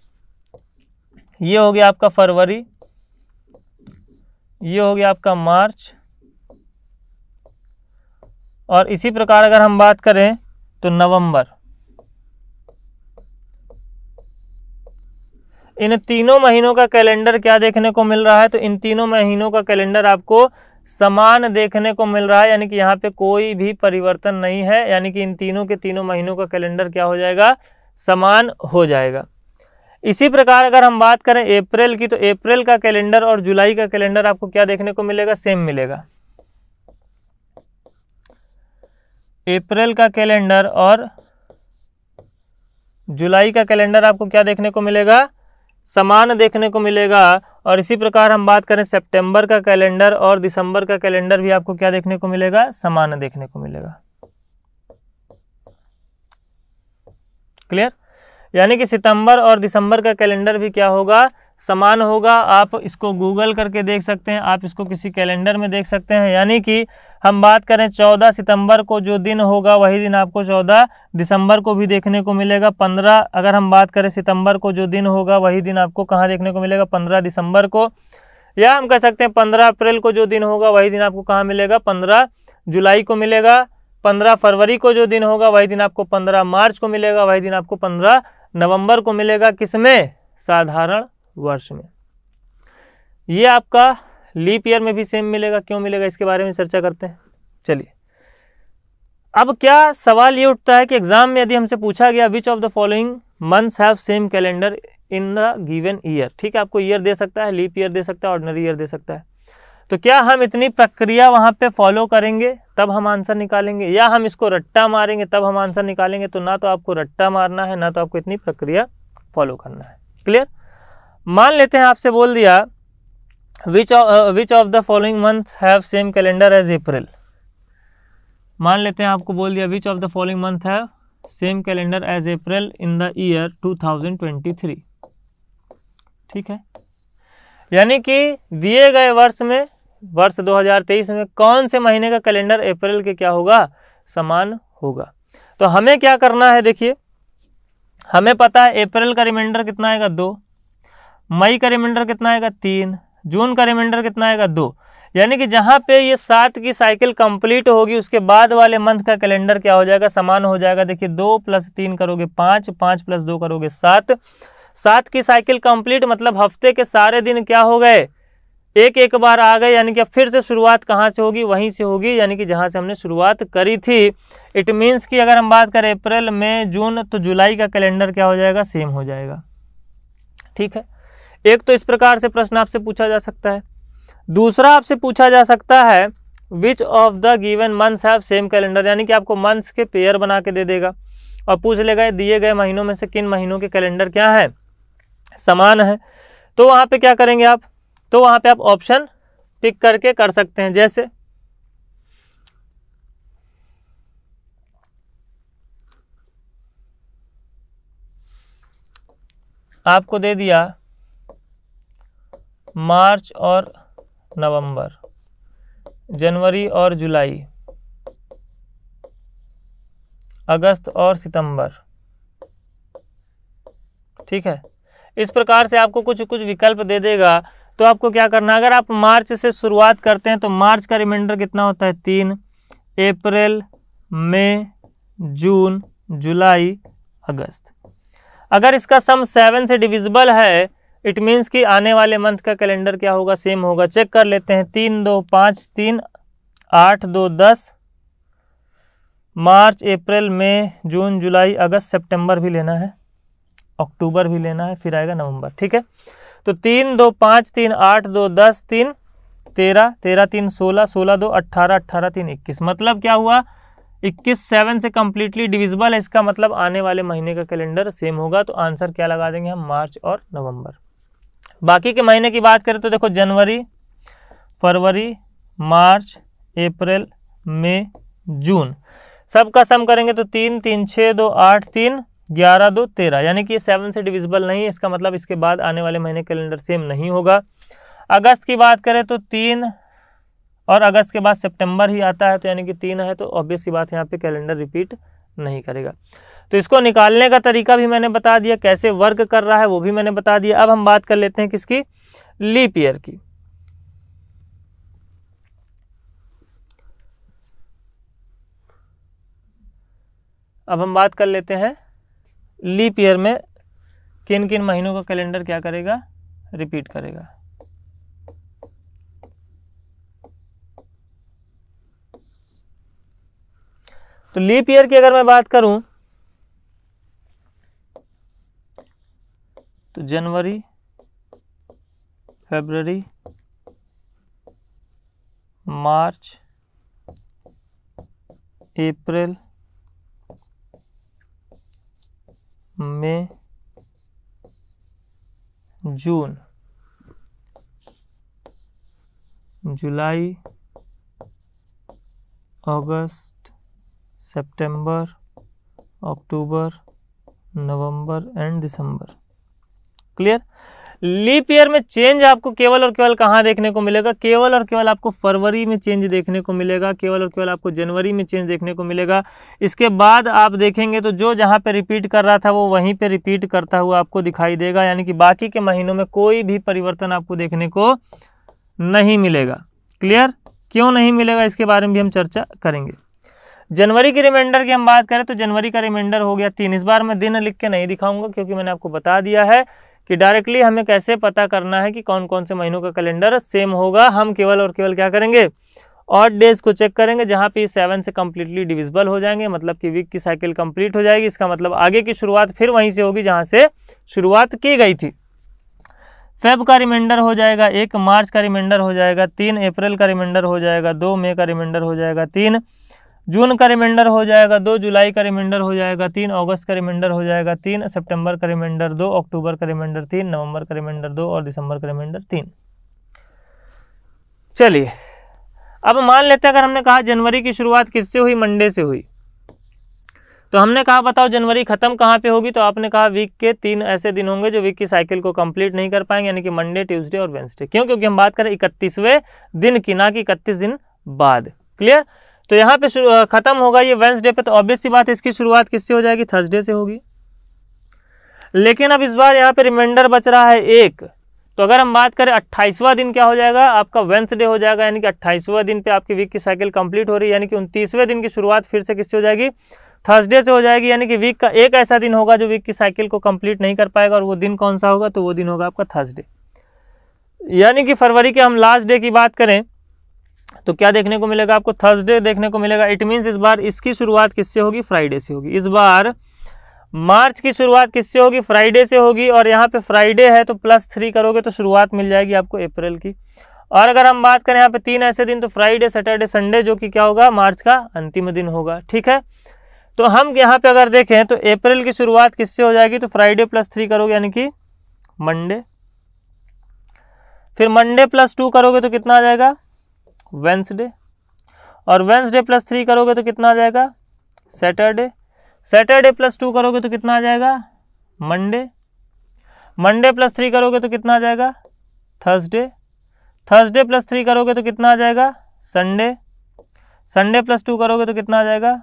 [SPEAKER 1] ये हो गया आपका फरवरी ये हो गया आपका मार्च और इसी प्रकार अगर हम बात करें तो नवंबर इन तीनों महीनों का कैलेंडर क्या देखने को मिल रहा है तो इन तीनों महीनों का कैलेंडर आपको समान देखने को मिल रहा है यानी कि यहाँ पे कोई भी परिवर्तन नहीं है यानी कि इन तीनों के तीनों महीनों का कैलेंडर क्या हो जाएगा समान हो जाएगा इसी प्रकार अगर हम बात करें अप्रैल की तो अप्रैल का कैलेंडर और जुलाई का कैलेंडर आपको क्या देखने को मिलेगा सेम मिलेगा अप्रैल का कैलेंडर और जुलाई का कैलेंडर आपको क्या देखने को मिलेगा समान देखने को मिलेगा और इसी प्रकार हम बात करें सितंबर का कैलेंडर और दिसंबर का कैलेंडर भी आपको क्या देखने को मिलेगा समान देखने को मिलेगा क्लियर यानी कि सितंबर और दिसंबर का कैलेंडर भी क्या होगा समान होगा आप इसको गूगल करके देख सकते हैं आप इसको किसी कैलेंडर में देख सकते हैं यानी कि हम बात करें चौदह सितंबर को जो दिन होगा वही दिन आपको चौदह दिसंबर को भी देखने को मिलेगा पंद्रह अगर हम बात करें सितंबर को जो दिन होगा वही दिन आपको कहाँ देखने को मिलेगा पंद्रह दिसंबर को या हम कह सकते हैं पंद्रह अप्रैल को जो दिन होगा वही दिन आपको कहाँ मिलेगा पंद्रह जुलाई को मिलेगा पंद्रह फरवरी को जो दिन होगा वही दिन आपको पंद्रह मार्च को मिलेगा वही दिन आपको पंद्रह नवंबर को मिलेगा किसमें साधारण वर्ष में ये आपका लीप ईयर में भी सेम मिलेगा क्यों मिलेगा इसके बारे में चर्चा करते हैं चलिए अब क्या सवाल ये उठता है कि एग्जाम में यदि हमसे पूछा गया which of the following months have same calendar in the given year ठीक है आपको ईयर दे सकता है लीप ईयर दे सकता है ऑर्डनरी ईयर दे सकता है तो क्या हम इतनी प्रक्रिया वहाँ पे फॉलो करेंगे तब हम आंसर निकालेंगे या हम इसको रट्टा मारेंगे तब हम आंसर निकालेंगे तो ना तो आपको रट्टा मारना है ना तो आपको इतनी प्रक्रिया फॉलो करना है क्लियर मान लेते हैं आपसे बोल दिया which which of the following month have same calendar as April मान लेते हैं आपको बोल दिया which of the following month have same calendar as April in the year 2023 ठीक है यानी कि दिए गए वर्ष में वर्ष 2023 में कौन से महीने का कैलेंडर अप्रैल के क्या होगा समान होगा तो हमें क्या करना है देखिए हमें पता है अप्रैल का रिमाइंडर कितना आएगा दो मई का रिमाइंडर कितना आएगा तीन जून का रिमाइंडर कितना आएगा दो यानी कि जहाँ पे ये सात की साइकिल कंप्लीट होगी उसके बाद वाले मंथ का कैलेंडर क्या हो जाएगा समान हो जाएगा देखिए दो प्लस तीन करोगे पाँच पाँच प्लस दो करोगे सात सात की साइकिल कंप्लीट मतलब हफ्ते के सारे दिन क्या हो गए एक एक बार आ गए यानी कि फिर से शुरुआत कहाँ से होगी वहीं से होगी यानी कि जहाँ से हमने शुरुआत करी थी इट मीन्स कि अगर हम बात करें अप्रैल मई जून तो जुलाई का कैलेंडर क्या हो जाएगा सेम हो जाएगा ठीक है एक तो इस प्रकार से प्रश्न आपसे पूछा जा सकता है दूसरा आपसे पूछा जा सकता है which of the given months have same calendar यानी कि आपको मंथ्स के पेयर बना के दे देगा और पूछ लेगा दिए गए महीनों में से किन महीनों के कैलेंडर क्या हैं समान है तो वहाँ पे क्या करेंगे आप तो वहाँ पे आप ऑप्शन पिक करके कर सकते हैं जैसे आपको दे दिया मार्च और नवंबर जनवरी और जुलाई अगस्त और सितंबर ठीक है इस प्रकार से आपको कुछ कुछ विकल्प दे देगा तो आपको क्या करना अगर आप मार्च से शुरुआत करते हैं तो मार्च का रिमाइंडर कितना होता है तीन अप्रैल मई जून जुलाई अगस्त अगर इसका सम सेवन से डिविजिबल है इट मीन्स कि आने वाले मंथ का कैलेंडर क्या होगा सेम होगा चेक कर लेते हैं तीन दो पाँच तीन आठ दो दस मार्च April May June July August सितंबर भी लेना है अक्टूबर भी लेना है फिर आएगा नवंबर ठीक है तो तीन दो पाँच तीन आठ दो दस तीन तेरह तेरह तीन सोलह सोलह दो अट्ठारह अट्ठारह तीन इक्कीस मतलब क्या हुआ इक्कीस सेवन से कम्प्लीटली डिविजिबल है इसका मतलब आने वाले महीने का कैलेंडर सेम होगा तो आंसर क्या लगा देंगे हम मार्च और नवंबर बाकी के महीने की बात करें तो देखो जनवरी फरवरी मार्च अप्रैल मई जून सबका सम करेंगे तो तीन तीन छः दो आठ तीन ग्यारह दो तेरह यानी कि ये सेवन से डिविजिबल नहीं है इसका मतलब इसके बाद आने वाले महीने कैलेंडर सेम नहीं होगा अगस्त की बात करें तो तीन और अगस्त के बाद सितंबर ही आता है तो यानी कि तीन है तो ऑब्वियस सी बात यहाँ पे कैलेंडर रिपीट नहीं करेगा तो इसको निकालने का तरीका भी मैंने बता दिया कैसे वर्क कर रहा है वो भी मैंने बता दिया अब हम बात कर लेते हैं किसकी लीप ईयर की अब हम बात कर लेते हैं लीप ईयर में किन किन महीनों का कैलेंडर क्या करेगा रिपीट करेगा तो लीप ईयर की अगर मैं बात करूं तो January February March April May June July August September October November and December clear leap year में चेंज आपको केवल और केवल कहाँ देखने को मिलेगा केवल और केवल आपको फरवरी में चेंज देखने को मिलेगा केवल और केवल आपको जनवरी में चेंज देखने को मिलेगा इसके बाद आप देखेंगे तो जो जहाँ पे रिपीट कर रहा था वो वहीं पे रिपीट करता हुआ आपको दिखाई देगा यानी कि बाकी के महीनों में कोई भी परिवर्तन आपको देखने को नहीं मिलेगा क्लियर क्यों नहीं मिलेगा इसके बारे में भी हम चर्चा करेंगे जनवरी के रिमाइंडर की हम बात करें तो जनवरी का रिमाइंडर हो गया तीन इस बार मैं दिन लिख के नहीं दिखाऊंगा क्योंकि मैंने आपको बता दिया है कि डायरेक्टली हमें कैसे पता करना है कि कौन कौन से महीनों का कैलेंडर सेम होगा हम केवल और केवल क्या करेंगे और डेज को चेक करेंगे जहाँ पे सेवन से कम्प्लीटली डिविजिबल हो जाएंगे मतलब कि वीक की साइकिल कंप्लीट हो जाएगी इसका मतलब आगे की शुरुआत फिर वहीं से होगी जहाँ से शुरुआत की गई थी फेब का रिमाइंडर हो जाएगा एक मार्च का रिमाइंडर हो जाएगा तीन अप्रैल का रिमाइंडर हो जाएगा दो मई का रिमाइंडर हो जाएगा तीन जून का रिमाइंडर हो जाएगा दो जुलाई का रिमाइंडर हो जाएगा तीन अगस्त का रिमाइंडर हो जाएगा तीन सितंबर का रिमाइंडर दो अक्टूबर का रिमाइंडर तीन नवंबर का रिमाइंडर दो और दिसंबर का रिमाइंडर तीन चलिए अब मान लेते हैं अगर हमने कहा जनवरी की शुरुआत किससे हुई मंडे से हुई तो हमने कहा बताओ जनवरी ख़त्म कहाँ पे होगी तो आपने कहा वीक के तीन ऐसे दिन होंगे जो वीक की साइकिल को कंप्लीट नहीं कर पाएंगे यानी कि मंडे ट्यूसडे और वेंसडे क्यों क्योंकि हम बात करें इकतीसवें दिन की ना कि इकतीस दिन बाद क्लियर तो यहाँ पे ख़त्म होगा ये वेंसडे पे तो ऑब्वियस सी बात इसकी शुरुआत किससे हो जाएगी थर्सडे से होगी लेकिन अब इस बार यहाँ पे रिमाइंडर बच रहा है एक तो अगर हम बात करें अट्ठाईसवा दिन क्या हो जाएगा आपका वेंसडे हो जाएगा यानी कि अट्ठाईसवा दिन पे आपकी वीक की साइकिल कंप्लीट हो रही है यानी कि उनतीसवें दिन की शुरुआत फिर से किससे हो जाएगी थर्सडे से हो जाएगी यानी कि वीक का एक ऐसा दिन होगा जो वीक की साइकिल को कंप्लीट नहीं कर पाएगा और वो दिन कौन सा होगा तो वो दिन होगा आपका थर्सडे यानी कि फरवरी के हम लास्ट डे की बात करें तो क्या देखने को मिलेगा आपको थर्सडे देखने को मिलेगा इट मीन्स इस बार इसकी शुरुआत किससे होगी फ्राइडे से होगी इस बार मार्च की शुरुआत किससे होगी फ्राइडे से होगी और यहाँ पे फ्राइडे है तो प्लस थ्री करोगे तो शुरुआत मिल जाएगी आपको अप्रैल की और अगर हम बात करें यहाँ पे तीन ऐसे दिन तो फ्राइडे सैटरडे संडे जो कि क्या होगा मार्च का अंतिम दिन होगा ठीक है तो हम यहाँ पे अगर देखें तो अप्रैल की शुरुआत किससे हो जाएगी तो फ्राइडे प्लस थ्री करोगे यानी कि मंडे फिर मंडे प्लस टू करोगे तो कितना आ जाएगा वेंसडे और वेंसडे प्लस थ्री करोगे तो कितना आ जाएगा सैटरडे सैटरडे प्लस टू करोगे तो कितना आ जाएगा मंडे मंडे प्लस थ्री करोगे तो कितना आ जाएगा थर्सडे थर्सडे प्लस थ्री करोगे तो कितना आ जाएगा संडे संडे प्लस टू करोगे तो कितना आ जाएगा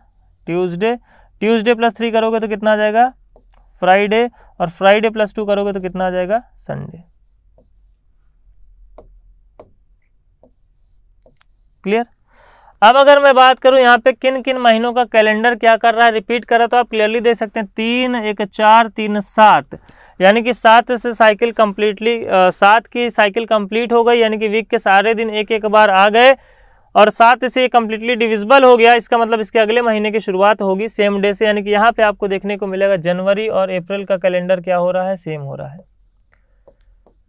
[SPEAKER 1] ट्यूसडे ट्यूसडे प्लस थ्री करोगे तो कितना आ जाएगा फ्राइडे और फ्राइडे प्लस टू करोगे तो कितना आ जाएगा संडे क्लियर अब अगर मैं बात करूं यहाँ पे किन किन महीनों का कैलेंडर क्या कर रहा है रिपीट कर रहा तो आप क्लियरली देख सकते हैं तीन एक चार तीन सात यानी कि सात से साइकिल कंप्लीटली सात की साइकिल कंप्लीट हो गई यानी कि वीक के सारे दिन एक एक बार आ गए और सात से ये कम्प्लीटली डिविजिबल हो गया इसका मतलब इसके अगले महीने की शुरुआत होगी सेम डे से यानी कि यहाँ पे आपको देखने को मिलेगा जनवरी और अप्रैल का कैलेंडर क्या हो रहा है सेम हो रहा है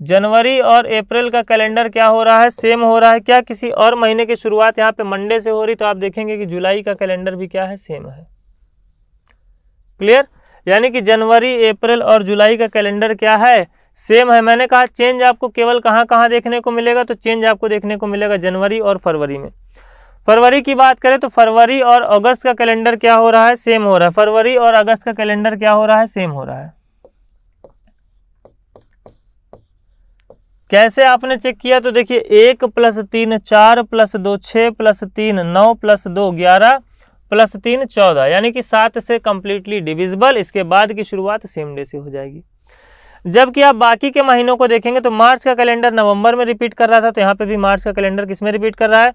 [SPEAKER 1] जनवरी और अप्रैल का कैलेंडर क्या हो रहा है सेम हो रहा है क्या किसी और महीने की शुरुआत यहाँ पे मंडे से हो रही तो आप देखेंगे कि जुलाई का कैलेंडर भी क्या है सेम है क्लियर यानी कि जनवरी अप्रैल और जुलाई का कैलेंडर क्या है सेम है मैंने कहा चेंज आपको केवल कहाँ कहाँ देखने को मिलेगा तो चेंज आपको देखने को मिलेगा जनवरी और फरवरी में फरवरी की बात करें तो फरवरी और अगस्त का कैलेंडर क्या हो रहा है सेम हो रहा है फरवरी और अगस्त का कैलेंडर क्या हो रहा है सेम हो रहा है कैसे आपने चेक किया तो देखिए एक प्लस तीन चार प्लस दो छः प्लस तीन नौ प्लस दो ग्यारह प्लस तीन चौदह यानी कि सात से कम्प्लीटली डिविजिबल इसके बाद की शुरुआत सेम डे से हो जाएगी जबकि आप बाकी के महीनों को देखेंगे तो मार्च का कैलेंडर नवंबर में रिपीट कर रहा था तो यहाँ पे भी मार्च का कैलेंडर किस में रिपीट कर रहा है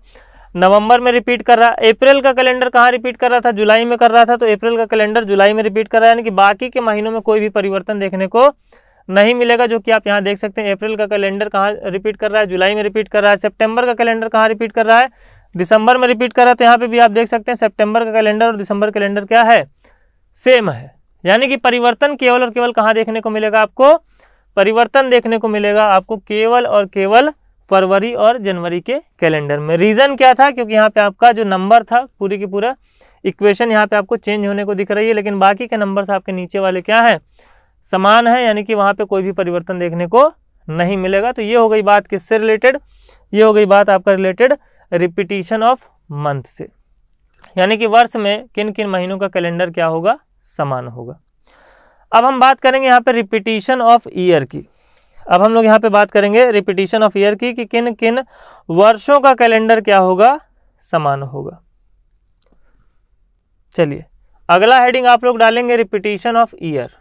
[SPEAKER 1] नवंबर में रिपीट कर रहा है अप्रैल का कैलेंडर कहाँ रिपीट कर रहा था जुलाई में कर रहा था तो अप्रैल का कैलेंडर जुलाई में रिपीट कर रहा है यानी कि बाकी के महीनों में कोई भी परिवर्तन देखने को नहीं मिलेगा जो कि आप यहाँ देख सकते हैं अप्रैल का कैलेंडर कहाँ रिपीट कर रहा है जुलाई में रिपीट कर रहा है सेप्टेम्बर का कैलेंडर कहाँ रिपीट कर रहा है दिसंबर में रिपीट कर रहा है तो यहाँ पर भी आप देख सकते हैं सेप्टेम्बर का कैलेंडर और दिसंबर कैलेंडर क्या है सेम है यानी कि परिवर्तन केवल और केवल कहाँ देखने को मिलेगा आपको परिवर्तन देखने को मिलेगा आपको केवल और केवल फरवरी और जनवरी के कैलेंडर में रीज़न क्या था क्योंकि यहाँ पे आपका जो नंबर था पूरी की पूरा इक्वेशन यहाँ पे आपको चेंज होने को दिख रही है लेकिन बाकी के नंबर आपके नीचे वाले क्या हैं समान है यानी कि वहाँ पे कोई भी परिवर्तन देखने को नहीं मिलेगा तो ये हो गई बात किससे रिलेटेड ये हो गई बात आपका रिलेटेड रिपीटिशन ऑफ मंथ से यानी कि वर्ष में किन किन महीनों का कैलेंडर क्या होगा समान होगा अब हम बात करेंगे यहाँ पर रिपीटिशन ऑफ ईयर की अब हम लोग यहाँ पे बात करेंगे रिपीटिशन ऑफ ईयर की कि किन किन वर्षों का कैलेंडर क्या होगा समान होगा चलिए अगला हेडिंग आप लोग डालेंगे रिपीटिशन ऑफ ईयर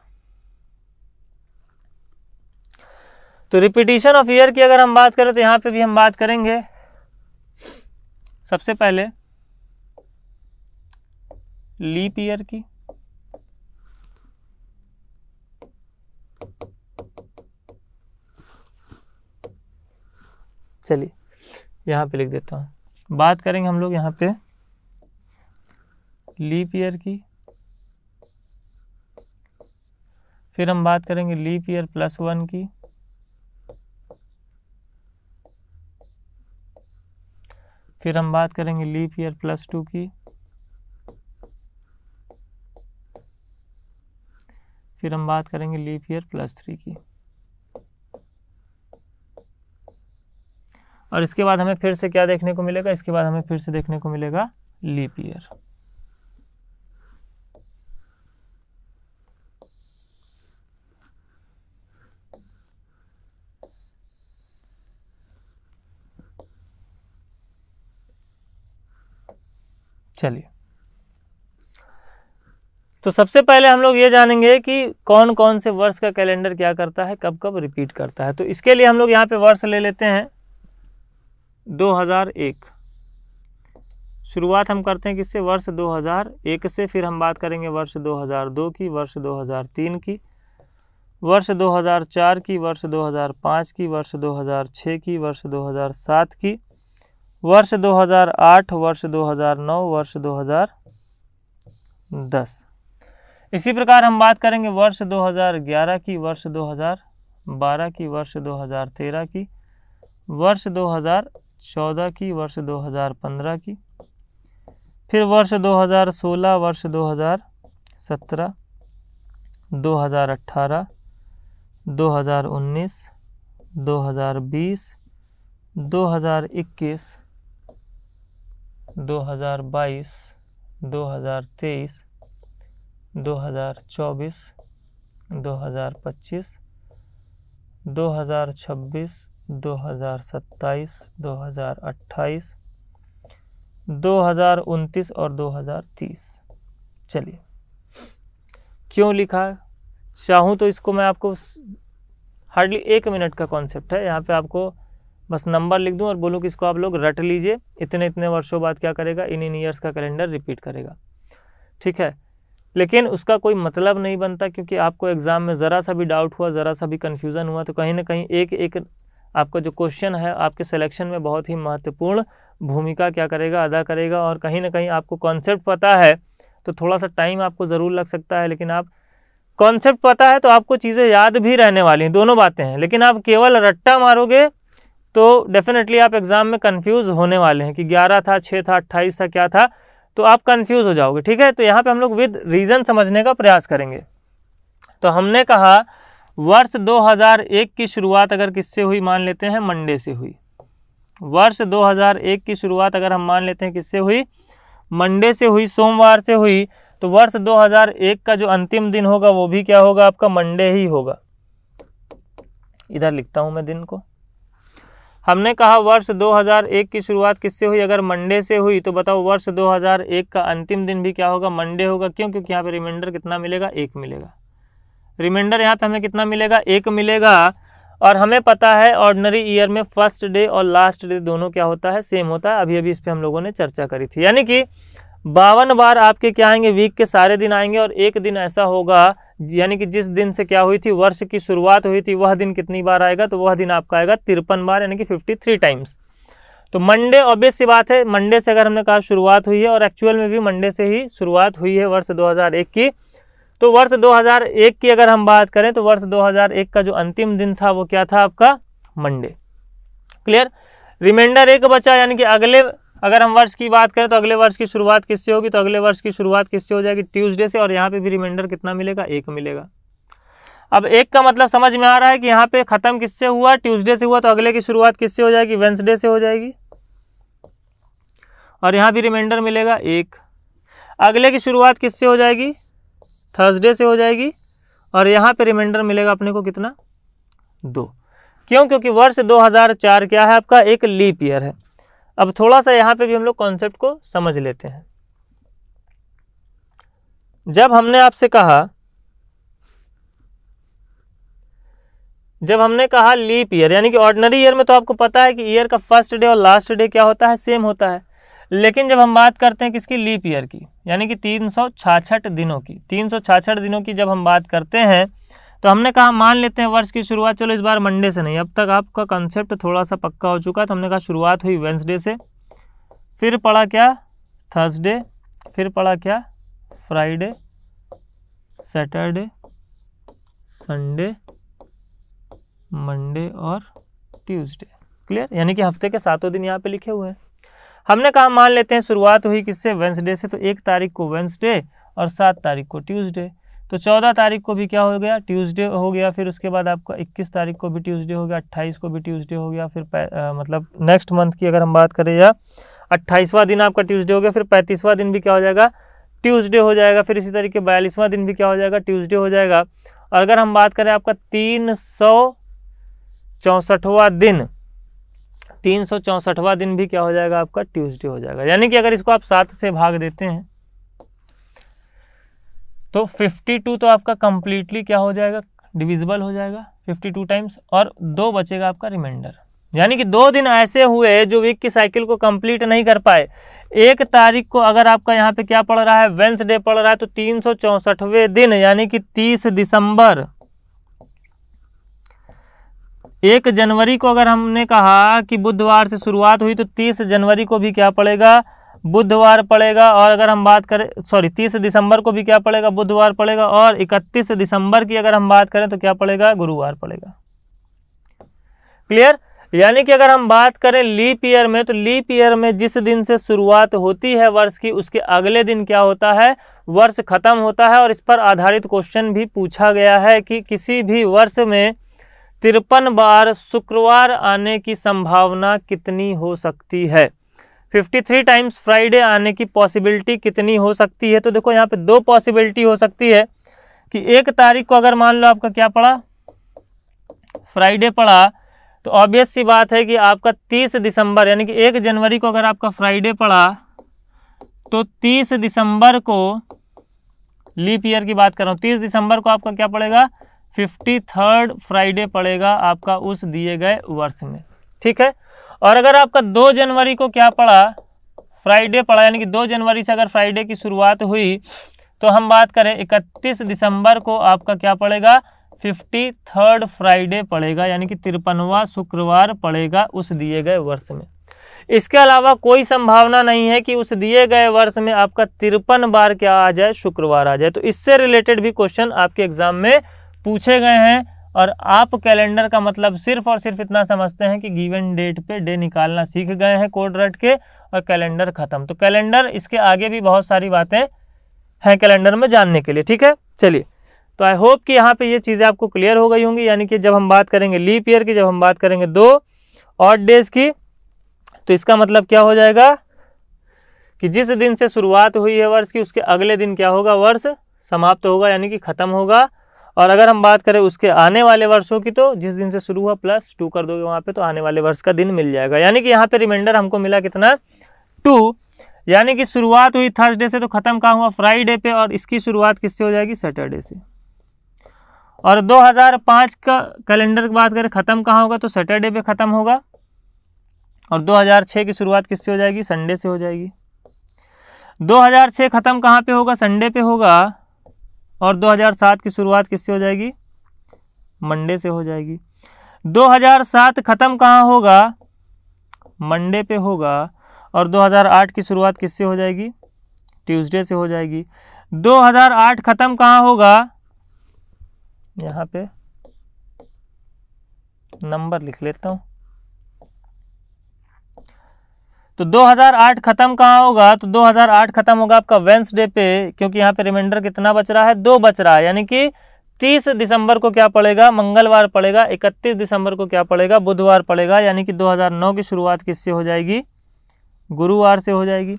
[SPEAKER 1] तो रिपीटिशन ऑफ ईयर की अगर हम बात करें तो यहाँ पे भी हम बात करेंगे सबसे पहले लीप ईयर की चलिए यहाँ पे लिख देता हूँ बात करेंगे हम लोग यहाँ पे लीप ईयर की फिर हम बात करेंगे लीप ईयर प्लस वन की फिर हम बात करेंगे लीप ईयर प्लस टू की फिर हम बात करेंगे लीप ईयर प्लस थ्री की और इसके बाद हमें फिर से क्या देखने को मिलेगा इसके बाद हमें फिर से देखने को मिलेगा लीप ईयर चलिए तो सबसे पहले हम लोग ये जानेंगे कि कौन कौन से वर्ष का कैलेंडर क्या करता है कब कब रिपीट करता है तो इसके लिए हम लोग यहाँ पे वर्ष ले लेते हैं 2001 शुरुआत हम करते हैं किससे वर्ष 2001 से फिर हम बात करेंगे वर्ष 2002 की वर्ष 2003 की वर्ष 2004 की वर्ष 2005 की वर्ष 2006 की वर्ष 2007 की वर्ष 2008 वर्ष 2009 वर्ष 2010 इसी प्रकार हम बात करेंगे वर्ष 2011 की वर्ष 2012 की वर्ष 2013 की वर्ष 2014 की वर्ष 2015 की फिर वर्ष 2016 वर्ष 2017 2018 2019 2020 2021 2022, 2023, 2024, 2025, 2026, 2027, 2028, 2029 और 2030 चलिए क्यों लिखा चाहूँ तो इसको मैं आपको हार्डली एक मिनट का कॉन्सेप्ट है यहाँ पे आपको बस नंबर लिख दूँ और बोलूँ कि इसको आप लोग रट लीजिए इतने इतने वर्षों बाद क्या करेगा इन इन ईयर्स का कैलेंडर रिपीट करेगा ठीक है लेकिन उसका कोई मतलब नहीं बनता क्योंकि आपको एग्ज़ाम में ज़रा सा भी डाउट हुआ ज़रा सा भी कन्फ्यूज़न हुआ तो कहीं ना कहीं एक एक आपका जो क्वेश्चन है आपके सिलेक्शन में बहुत ही महत्वपूर्ण भूमिका क्या करेगा अदा करेगा और कहीं ना कहीं आपको कॉन्सेप्ट पता है तो थोड़ा सा टाइम आपको ज़रूर लग सकता है लेकिन आप कॉन्सेप्ट पता है तो आपको चीज़ें याद भी रहने वाली हैं दोनों बातें हैं लेकिन आप केवल रट्टा मारोगे तो डेफिनेटली आप एग्ज़ाम में कन्फ्यूज़ होने वाले हैं कि ग्यारह था 6 था अट्ठाईस था क्या था तो आप कन्फ्यूज़ हो जाओगे ठीक है तो यहाँ पे हम लोग विद रीज़न समझने का प्रयास करेंगे तो हमने कहा वर्ष 2001 की शुरुआत अगर किससे हुई मान लेते हैं मंडे से हुई वर्ष 2001 की शुरुआत अगर हम मान लेते हैं किससे हुई मंडे से हुई सोमवार से हुई तो वर्ष दो का जो अंतिम दिन होगा वो भी क्या होगा आपका मंडे ही होगा इधर लिखता हूँ मैं दिन को हमने कहा वर्ष 2001 की शुरुआत किससे हुई अगर मंडे से हुई तो बताओ वर्ष 2001 का अंतिम दिन भी क्या होगा मंडे होगा क्यों क्योंकि यहाँ पे रिमाइंडर कितना मिलेगा एक मिलेगा रिमाइंडर यहाँ पे हमें कितना मिलेगा एक मिलेगा और हमें पता है ऑर्डनरी ईयर में फर्स्ट डे और लास्ट डे दोनों क्या होता है सेम होता है अभी अभी इस पर हम लोगों ने चर्चा करी थी यानी कि बावन बार आपके क्या आएंगे वीक के सारे दिन आएंगे और एक दिन ऐसा होगा यानी कि जिस दिन से क्या हुई थी वर्ष की शुरुआत हुई थी वह दिन कितनी बार आएगा तो वह दिन आपका आएगा तिरपन बार यानी कि फिफ्टी थ्री टाइम्स तो मंडे ऑब्वियस सी बात है मंडे से अगर हमने कहा शुरुआत हुई है और एक्चुअल में भी मंडे से ही शुरुआत हुई है वर्ष 2001 की तो वर्ष 2001 की अगर हम बात करें तो वर्ष 2001 का जो अंतिम दिन था वो क्या था आपका मंडे क्लियर रिमाइंडर एक बचा यानी कि अगले अगर हम वर्ष की बात करें तो अगले वर्ष की शुरुआत किससे होगी तो अगले वर्ष की शुरुआत किससे हो जाएगी ट्यूसडे से और यहाँ पे भी रिमाइंडर कितना मिलेगा एक मिलेगा अब एक का मतलब समझ में आ रहा है कि यहाँ पे ख़त्म किससे हुआ ट्यूसडे से हुआ तो अगले की शुरुआत किससे हो जाएगी वेंसडे से हो जाएगी और यहाँ भी रिमाइंडर मिलेगा एक अगले की शुरुआत किससे हो जाएगी थर्सडे से हो जाएगी और यहाँ पे रिमाइंडर मिलेगा अपने को कितना दो क्यों क्योंकि वर्ष 2004 क्या है आपका एक लीप ईयर है अब थोड़ा सा यहाँ पे भी हम लोग कॉन्सेप्ट को समझ लेते हैं जब हमने आपसे कहा जब हमने कहा लीप ईयर यानी कि ऑर्डनरी ईयर में तो आपको पता है कि ईयर का फर्स्ट डे और लास्ट डे क्या होता है सेम होता है लेकिन जब हम बात करते हैं किसकी लीप ईयर की यानी कि तीन दिनों की तीन दिनों की जब हम बात करते हैं तो हमने कहा मान लेते हैं वर्ष की शुरुआत चलो इस बार मंडे से नहीं अब तक आपका कंसेप्ट थोड़ा सा पक्का हो चुका तो हमने कहा शुरुआत हुई वेंसडे से फिर पढ़ा क्या थर्सडे फिर पढ़ा क्या फ्राइडे सैटरडे संडे मंडे और ट्यूसडे क्लियर यानी कि हफ्ते के सातों दिन यहाँ पे लिखे हुए हैं हमने कहा मान लेते हैं शुरुआत हुई किससे वेंसडे से तो एक तारीख को वेंसडे और सात तारीख को ट्यूसडे तो चौदह तारीख को भी क्या हो गया ट्यूसडे हो गया फिर उसके बाद आपका इक्कीस तारीख को भी ट्यूसडे हो गया अट्ठाईस को भी ट्यूसडे हो गया फिर आ, मतलब नेक्स्ट मंथ की अगर हम बात करें या अट्ठाईसवां दिन आपका ट्यूसडे हो गया फिर पैंतीसवां दिन भी क्या हो जाएगा ट्यूसडे हो जाएगा फिर इसी तरीके बयालीसवां दिन भी क्या हो जाएगा ट्यूसडे हो जाएगा और अगर हम बात करें आपका तीन सौ दिन तीन सौ दिन भी क्या हो जाएगा आपका ट्यूज़डे हो जाएगा यानी कि अगर इसको आप सात से भाग देते हैं तो 52 तो आपका कंप्लीटली क्या हो जाएगा डिविजिबल हो जाएगा 52 टाइम्स और दो बचेगा आपका रिमाइंडर यानी कि दो दिन ऐसे हुए जो वीक की साइकिल को कंप्लीट नहीं कर पाए एक तारीख को अगर आपका यहाँ पे क्या पड़ रहा है वेंसडे पड़ रहा है तो तीन दिन यानी कि 30 दिसंबर एक जनवरी को अगर हमने कहा कि बुधवार से शुरुआत हुई तो 30 जनवरी को भी क्या पड़ेगा बुधवार पड़ेगा और अगर हम बात करें सॉरी तीस दिसंबर को भी क्या पड़ेगा बुधवार पड़ेगा और इकतीस दिसंबर की अगर हम बात करें तो क्या पड़ेगा गुरुवार पड़ेगा क्लियर यानी कि अगर हम बात करें लीप ईयर में तो लीप ईयर में जिस दिन से शुरुआत होती है वर्ष की उसके अगले दिन क्या होता है वर्ष खत्म होता है और इस पर आधारित क्वेश्चन भी पूछा गया है कि किसी भी वर्ष में तिरपन बार शुक्रवार आने की संभावना कितनी हो सकती है 53 टाइम्स फ्राइडे आने की पॉसिबिलिटी कितनी हो सकती है तो देखो यहाँ पे दो पॉसिबिलिटी हो सकती है कि एक तारीख को अगर मान लो आपका क्या पड़ा फ्राइडे पड़ा तो ऑब्वियस सी बात है कि आपका 30 दिसंबर यानी कि एक जनवरी को अगर आपका फ्राइडे पड़ा तो 30 दिसंबर को लीप ईयर की बात कर रहा हूँ तीस दिसंबर को आपका क्या पड़ेगा फिफ्टी थर्ड फ्राइडे पड़ेगा आपका उस दिए गए वर्ष में ठीक है और अगर आपका दो जनवरी को क्या पड़ा फ्राइडे पड़ा यानी कि दो जनवरी से अगर फ्राइडे की शुरुआत हुई तो हम बात करें इकतीस दिसंबर को आपका क्या पड़ेगा फिफ्टी थर्ड फ्राइडे पड़ेगा यानी कि तिरपनवा शुक्रवार पड़ेगा उस दिए गए वर्ष में इसके अलावा कोई संभावना नहीं है कि उस दिए गए वर्ष में आपका तिरपन बार क्या आ जाए शुक्रवार आ जाए तो इससे रिलेटेड भी क्वेश्चन आपके एग्जाम में पूछे गए हैं और आप कैलेंडर का मतलब सिर्फ और सिर्फ इतना समझते हैं कि गिवन डेट पे डे निकालना सीख गए हैं कोड रट के और कैलेंडर ख़त्म तो कैलेंडर इसके आगे भी बहुत सारी बातें हैं कैलेंडर में जानने के लिए ठीक है चलिए तो आई होप कि यहाँ पे ये चीज़ें आपको क्लियर हो गई होंगी यानी कि जब हम बात करेंगे लीप ईयर की जब हम बात करेंगे दो ऑट डेज की तो इसका मतलब क्या हो जाएगा कि जिस दिन से शुरुआत हुई है वर्ष की उसके अगले दिन क्या होगा वर्ष समाप्त होगा यानी कि ख़त्म होगा और अगर हम बात करें उसके आने वाले वर्षों की तो जिस दिन से शुरू हुआ प्लस टू कर दोगे वहाँ पे तो आने वाले वर्ष का दिन मिल जाएगा यानी कि यहाँ पे रिमाइंडर हमको मिला कितना टू यानी कि शुरुआत हुई थर्सडे से तो ख़त्म कहाँ हुआ फ्राइडे पे और इसकी शुरुआत किससे हो जाएगी सैटरडे से और पाँच का कैलेंडर की बात करें ख़त्म कहाँ होगा तो सैटरडे पे ख़त्म होगा और छः की शुरुआत किससे हो जाएगी संडे से हो जाएगी 2006 ख़त्म कहाँ पे होगा संडे पे होगा और 2007 की शुरुआत किससे हो जाएगी मंडे से हो जाएगी 2007 ख़त्म कहाँ होगा मंडे पे होगा और 2008 की शुरुआत किससे हो जाएगी ट्यूसडे से हो जाएगी 2008 ख़त्म कहाँ होगा यहाँ पे नंबर लिख लेता हूँ तो 2008 खत्म कहाँ होगा तो 2008 खत्म होगा आपका वेंसडे पे क्योंकि यहाँ पे रिमाइंडर कितना बच रहा है दो बच रहा है यानी कि 30 दिसंबर को क्या पड़ेगा मंगलवार पड़ेगा 31 दिसंबर को क्या पड़ेगा बुधवार पड़ेगा यानी कि 2009 की शुरुआत किससे हो जाएगी गुरुवार से हो जाएगी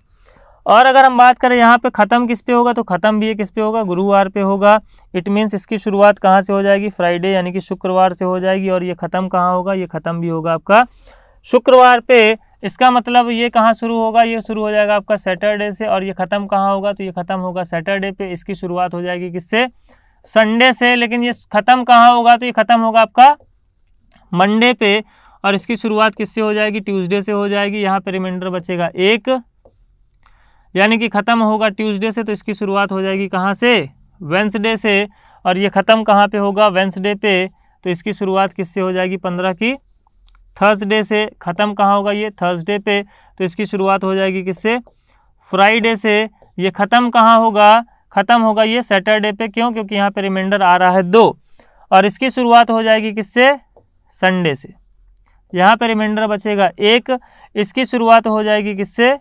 [SPEAKER 1] और अगर हम बात करें यहाँ पे ख़त्म किस पे होगा तो ख़त्म भी ये किस पे होगा गुरुवार पे होगा इट मीन्स इसकी शुरुआत कहाँ से हो जाएगी फ्राइडे यानी कि शुक्रवार से हो जाएगी और ये ख़त्म कहाँ होगा ये ख़त्म भी होगा आपका शुक्रवार पे इसका मतलब ये कहाँ शुरू होगा ये शुरू हो जाएगा आपका सैटरडे से और ये ख़त्म कहाँ होगा तो ये ख़त्म होगा सैटरडे पे इसकी शुरुआत हो जाएगी किससे संडे से लेकिन ये ख़त्म कहाँ होगा तो ये ख़त्म होगा आपका मंडे पे और इसकी शुरुआत किससे हो जाएगी ट्यूसडे से हो जाएगी यहाँ पे रिमाइंडर बचेगा एक यानी कि ख़त्म होगा ट्यूसडे से तो इसकी शुरुआत हो जाएगी कहाँ से वेंसडे से और ये ख़त्म कहाँ पर होगा वेंसडे पे तो इसकी शुरुआत किससे हो जाएगी पंद्रह की थर्सडे से ख़त्म कहाँ होगा ये थर्सडे पे तो इसकी शुरुआत हो जाएगी किससे फ्राइडे से ये ख़त्म कहाँ होगा ख़त्म होगा ये सैटरडे पे क्यों क्योंकि यहाँ पे रिमाइंडर आ रहा है दो और इसकी शुरुआत हो जाएगी किससे संडे से यहाँ पे रिमाइंडर बचेगा एक इसकी शुरुआत हो जाएगी किससे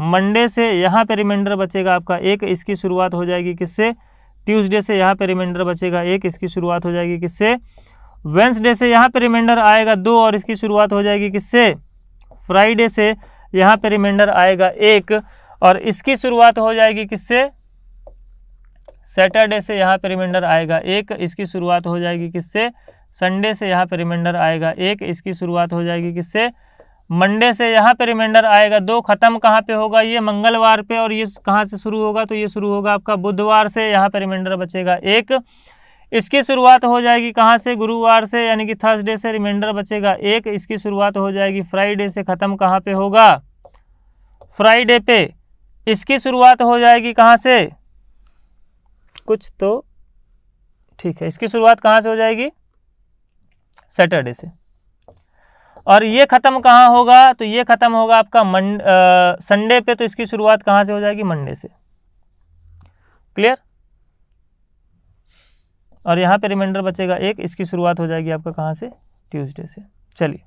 [SPEAKER 1] मंडे से यहाँ पे रिमाइंडर बचेगा आपका एक इसकी शुरुआत हो जाएगी किससे ट्यूसडे से यहाँ पे रिमाइंडर बचेगा एक इसकी शुरुआत हो जाएगी किससे वेंसडे से यहाँ पे रिमाइंडर आएगा दो और इसकी शुरुआत हो जाएगी किससे फ्राइडे से यहाँ पे रिमाइंडर आएगा एक और इसकी शुरुआत हो जाएगी किससे सैटरडे से यहाँ पे रिमाइंडर आएगा एक इसकी शुरुआत हो जाएगी किससे संडे से यहाँ पे रिमाइंडर आएगा एक इसकी शुरुआत हो जाएगी किससे मंडे से यहाँ पे रिमाइंडर आएगा दो ख़त्म कहाँ पे होगा ये मंगलवार पे और ये कहाँ से शुरू होगा तो ये शुरू होगा आपका बुधवार से यहाँ पे रिमाइंडर बचेगा एक इसकी शुरुआत हो जाएगी कहाँ से गुरुवार से यानी कि थर्सडे से रिमाइंडर बचेगा एक इसकी शुरुआत हो जाएगी फ्राइडे से ख़त्म कहाँ पे होगा फ्राइडे पे इसकी शुरुआत हो जाएगी कहाँ से कुछ तो ठीक है इसकी शुरुआत कहाँ से हो जाएगी सैटरडे से और ये ख़त्म कहाँ होगा तो ये ख़त्म होगा आपका मंड संडे पे तो इसकी शुरुआत कहाँ से हो जाएगी मंडे से क्लियर और यहाँ पे रिमाइंडर बचेगा एक इसकी शुरुआत हो जाएगी आपका कहाँ से ट्यूसडे से चलिए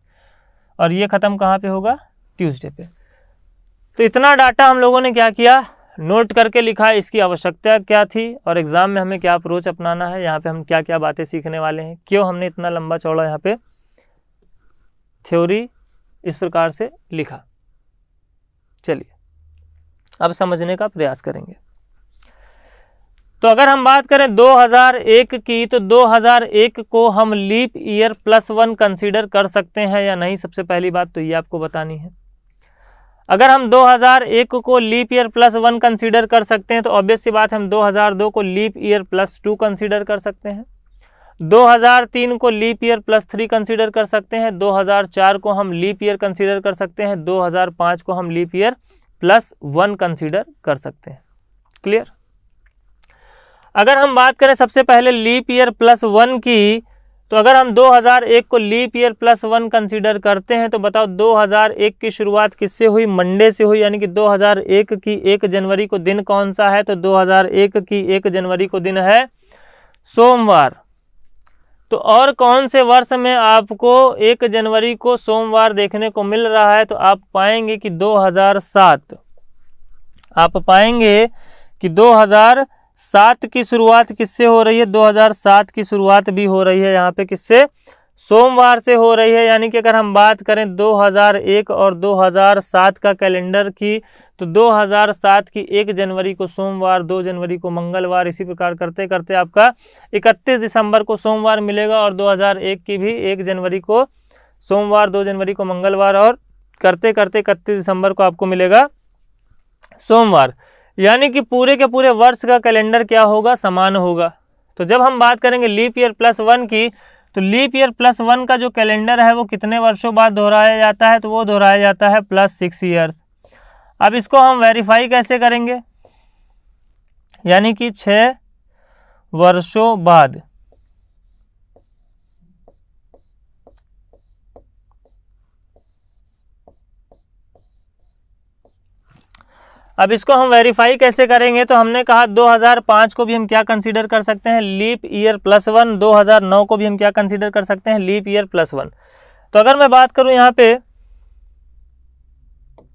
[SPEAKER 1] और ये ख़त्म कहाँ पे होगा ट्यूसडे पे तो इतना डाटा हम लोगों ने क्या किया नोट करके लिखा इसकी आवश्यकता क्या थी और एग्ज़ाम में हमें क्या अप्रोच अपनाना है यहाँ पर हम क्या क्या बातें सीखने वाले हैं क्यों हमने इतना लंबा चौड़ा यहाँ पर थ्योरी इस प्रकार से लिखा चलिए अब समझने का प्रयास करेंगे तो अगर हम बात करें 2001 की तो 2001 को हम leap year plus one consider कर सकते हैं या नहीं सबसे पहली बात तो ये आपको बतानी है अगर हम 2001 को leap year plus one consider कर सकते हैं तो ऑब्वियस सी बात हम 2002 को leap year plus two consider कर सकते हैं 2003 को leap year plus three consider कर सकते हैं 2004 को हम लीप ईयर कंसीडर कर सकते हैं 2005 को हम leap year plus one consider कर सकते हैं क्लियर अगर हम बात करें सबसे पहले लीप ईयर प्लस वन की तो अगर हम 2001 को leap year plus one consider करते हैं तो बताओ 2001 की शुरुआत किससे हुई मंडे से हुई यानी कि 2001 की एक जनवरी को दिन कौन सा है तो 2001 की एक जनवरी को दिन है सोमवार तो और कौन से वर्ष में आपको एक जनवरी को सोमवार देखने को मिल रहा है तो आप पाएंगे कि 2007 आप पाएंगे कि 2007 सात की शुरुआत किससे हो रही है 2007 की शुरुआत भी हो रही है यहाँ पे किससे सोमवार से हो रही है यानी कि अगर हम बात करें 2001 और 2007 का कैलेंडर की तो 2007 की एक जनवरी को सोमवार दो जनवरी को मंगलवार इसी प्रकार करते करते आपका 31 दिसंबर को सोमवार मिलेगा और 2001 की भी एक जनवरी को सोमवार दो जनवरी को मंगलवार और करते करते इकतीस दिसंबर को आपको मिलेगा सोमवार यानी कि पूरे के पूरे वर्ष का कैलेंडर क्या होगा समान होगा तो जब हम बात करेंगे लीप ईयर प्लस वन की तो लीप ईयर प्लस वन का जो कैलेंडर है वो कितने वर्षों बाद दोहराया जाता है तो वो दोहराया जाता है प्लस सिक्स ईयर्स अब इसको हम वेरीफाई कैसे करेंगे यानी कि छः वर्षों बाद अब इसको हम वेरीफाई कैसे करेंगे तो हमने कहा 2005 को भी हम क्या कंसीडर कर सकते हैं लीप ईयर प्लस वन 2009 को भी हम क्या कंसीडर कर सकते हैं लीप ईयर प्लस वन तो अगर मैं बात करूं यहाँ पे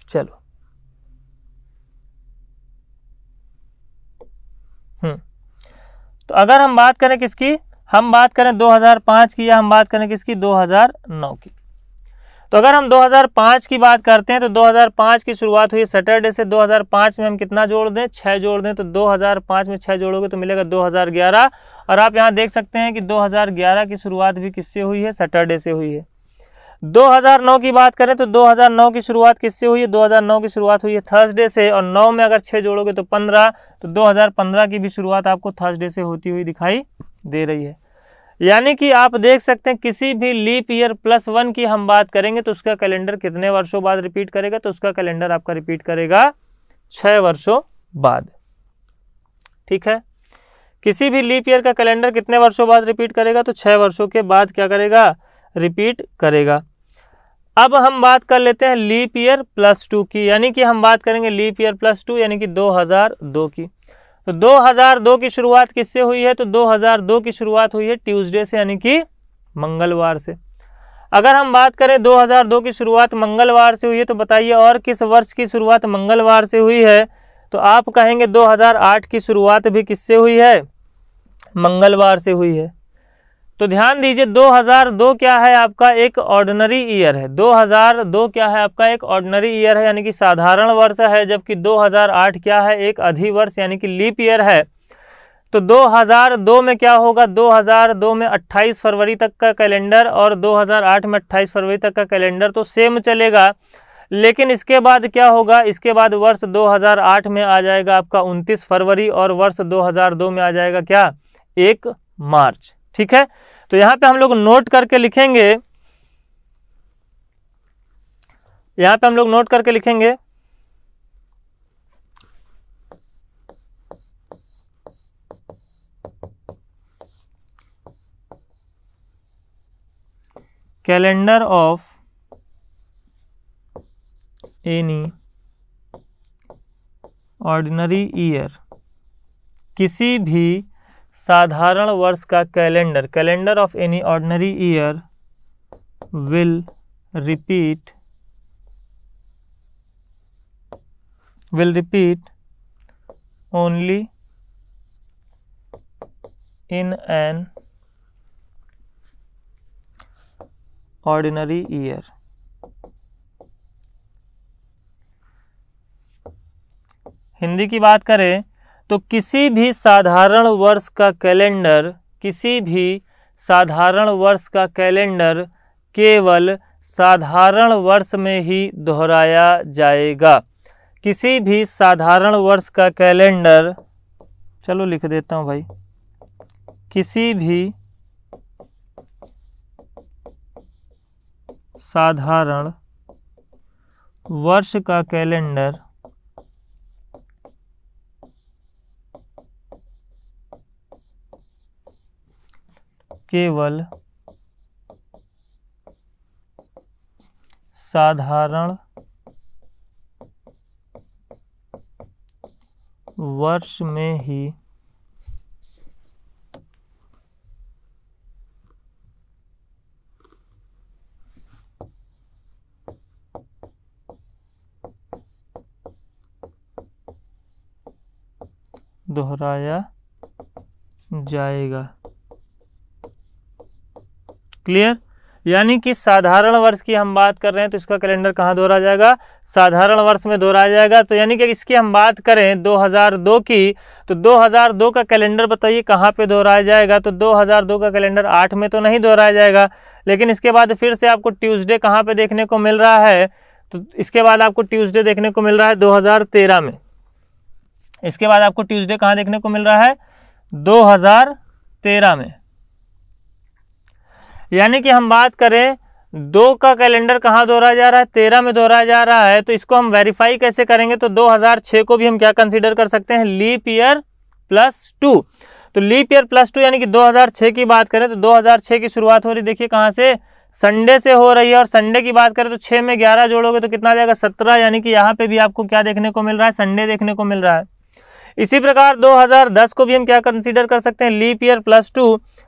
[SPEAKER 1] चलो हम्म तो अगर हम बात करें किसकी हम बात करें 2005 की या हम बात करें किसकी 2009 की तो अगर हम 2005 की बात करते हैं तो 2005 की शुरुआत हुई सैटरडे से 2005 में हम कितना जोड़ दें छः जोड़ दें तो 2005 में छः जोड़ोगे तो मिलेगा 2011 और आप यहाँ देख सकते हैं कि 2011 की शुरुआत भी किससे हुई है सैटरडे से हुई है 2009 की बात करें तो 2009 की शुरुआत किससे हुई है 2009 की शुरुआत हुई है थर्सडे से और नौ में अगर छः जोड़ोगे तो पंद्रह तो दो की भी शुरुआत आपको थर्सडे से होती हुई दिखाई दे रही है यानी कि आप देख सकते हैं किसी भी लीप ईयर प्लस वन की हम बात करेंगे तो उसका कैलेंडर कितने वर्षों बाद रिपीट करेगा तो उसका कैलेंडर आपका रिपीट करेगा छः वर्षों बाद ठीक है किसी भी लीप ईयर का कैलेंडर कितने वर्षों बाद रिपीट करेगा तो छः वर्षों के बाद क्या करेगा रिपीट करेगा अब हम बात कर लेते हैं लीप ईयर प्लस टू की यानी कि हम बात करेंगे लीप ईयर प्लस टू यानी कि 2002 की तो 2002 की शुरुआत किससे हुई है तो 2002 की शुरुआत हुई है ट्यूसडे से यानी कि मंगलवार से अगर हम बात करें 2002 की शुरुआत मंगलवार से हुई है तो बताइए और किस वर्ष की शुरुआत मंगलवार से हुई है तो आप कहेंगे 2008 की शुरुआत भी किससे हुई है मंगलवार से हुई है तो ध्यान दीजिए 2002 क्या है आपका एक ऑर्डनरी ईयर है 2002 क्या है आपका एक ऑर्डनरी ईयर है यानी कि साधारण वर्ष है जबकि 2008 क्या है एक अधिवर्ष यानी कि लीप ईयर है तो 2002 में क्या होगा 2002 में 28 फरवरी तक का कैलेंडर और 2008 में 28 फरवरी तक का कैलेंडर तो सेम चलेगा लेकिन इसके बाद क्या होगा इसके बाद वर्ष 2008 में आ जाएगा आपका 29 फरवरी और वर्ष 2002 में आ जाएगा क्या एक मार्च ठीक है तो यहां पे हम लोग नोट करके लिखेंगे यहां पे हम लोग नोट करके लिखेंगे calendar of any ordinary year किसी भी साधारण वर्ष का calendar calendar of any ordinary year will repeat will repeat only in an ordinary year Hindi की बात करें तो किसी भी साधारण वर्ष का कैलेंडर किसी भी साधारण वर्ष का कैलेंडर केवल साधारण वर्ष में ही दोहराया जाएगा किसी भी साधारण वर्ष का कैलेंडर चलो लिख देता हूँ भाई किसी भी साधारण वर्ष का कैलेंडर केवल साधारण वर्ष में ही दोहराया जाएगा क्लियर यानी कि साधारण वर्ष की हम बात कर रहे हैं तो इसका कैलेंडर कहाँ दोहरा जाएगा साधारण वर्ष में दोहराया जाएगा तो यानी कि इसकी हम बात करें 2002 की तो 2002 का कैलेंडर बताइए कहाँ पे दोहराया जाएगा तो 2002 का कैलेंडर आठ में तो नहीं दोहराया जाएगा लेकिन इसके बाद फिर से आपको ट्यूसडे कहाँ पर देखने को मिल रहा है तो इसके बाद आपको ट्यूज़डे देखने को मिल रहा है दो में इसके बाद आपको ट्यूज़डे कहाँ देखने को मिल रहा है दो में यानी कि हम बात करें दो का कैलेंडर कहाँ दोहरा जा रहा है तेरह में दोहरा जा रहा है तो इसको हम वेरीफाई कैसे करेंगे तो 2006 को भी हम क्या कंसीडर कर सकते हैं लीप ईयर प्लस टू तो लीप ईयर प्लस टू यानी कि 2006 की बात करें तो 2006 की शुरुआत हो रही देखिए कहाँ से संडे से हो रही है और संडे की बात करें तो छः में ग्यारह जोड़ोगे तो कितना आ जाएगा सत्रह यानी कि यहाँ पे भी आपको क्या देखने को मिल रहा है संडे देखने को मिल रहा है इसी प्रकार 2010 को भी हम क्या कंसीडर कर सकते हैं लीप ईयर प्लस टू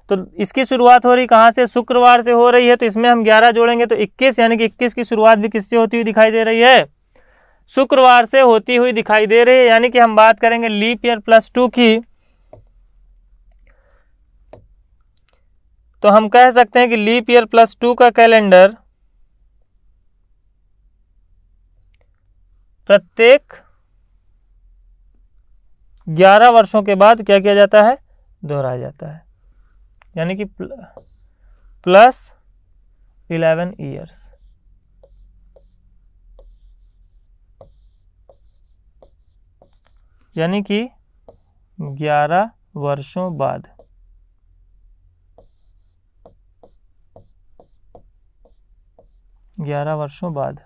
[SPEAKER 1] तो इसकी शुरुआत हो रही कहाँ से शुक्रवार से हो रही है तो इसमें हम 11 जोड़ेंगे तो 21 यानी कि 21 की शुरुआत भी किससे होती हुई दिखाई दे रही है शुक्रवार से होती हुई दिखाई दे रही है यानी कि हम बात करेंगे लीप ईयर प्लस टू की तो हम कह सकते हैं कि लीप ईयर प्लस टू का कैलेंडर प्रत्येक ग्यारह वर्षों के बाद क्या किया जाता है दोहराया जाता है यानी कि प्लस इलेवन ईयर्स यानी कि ग्यारह वर्षों बाद ग्यारह वर्षों बाद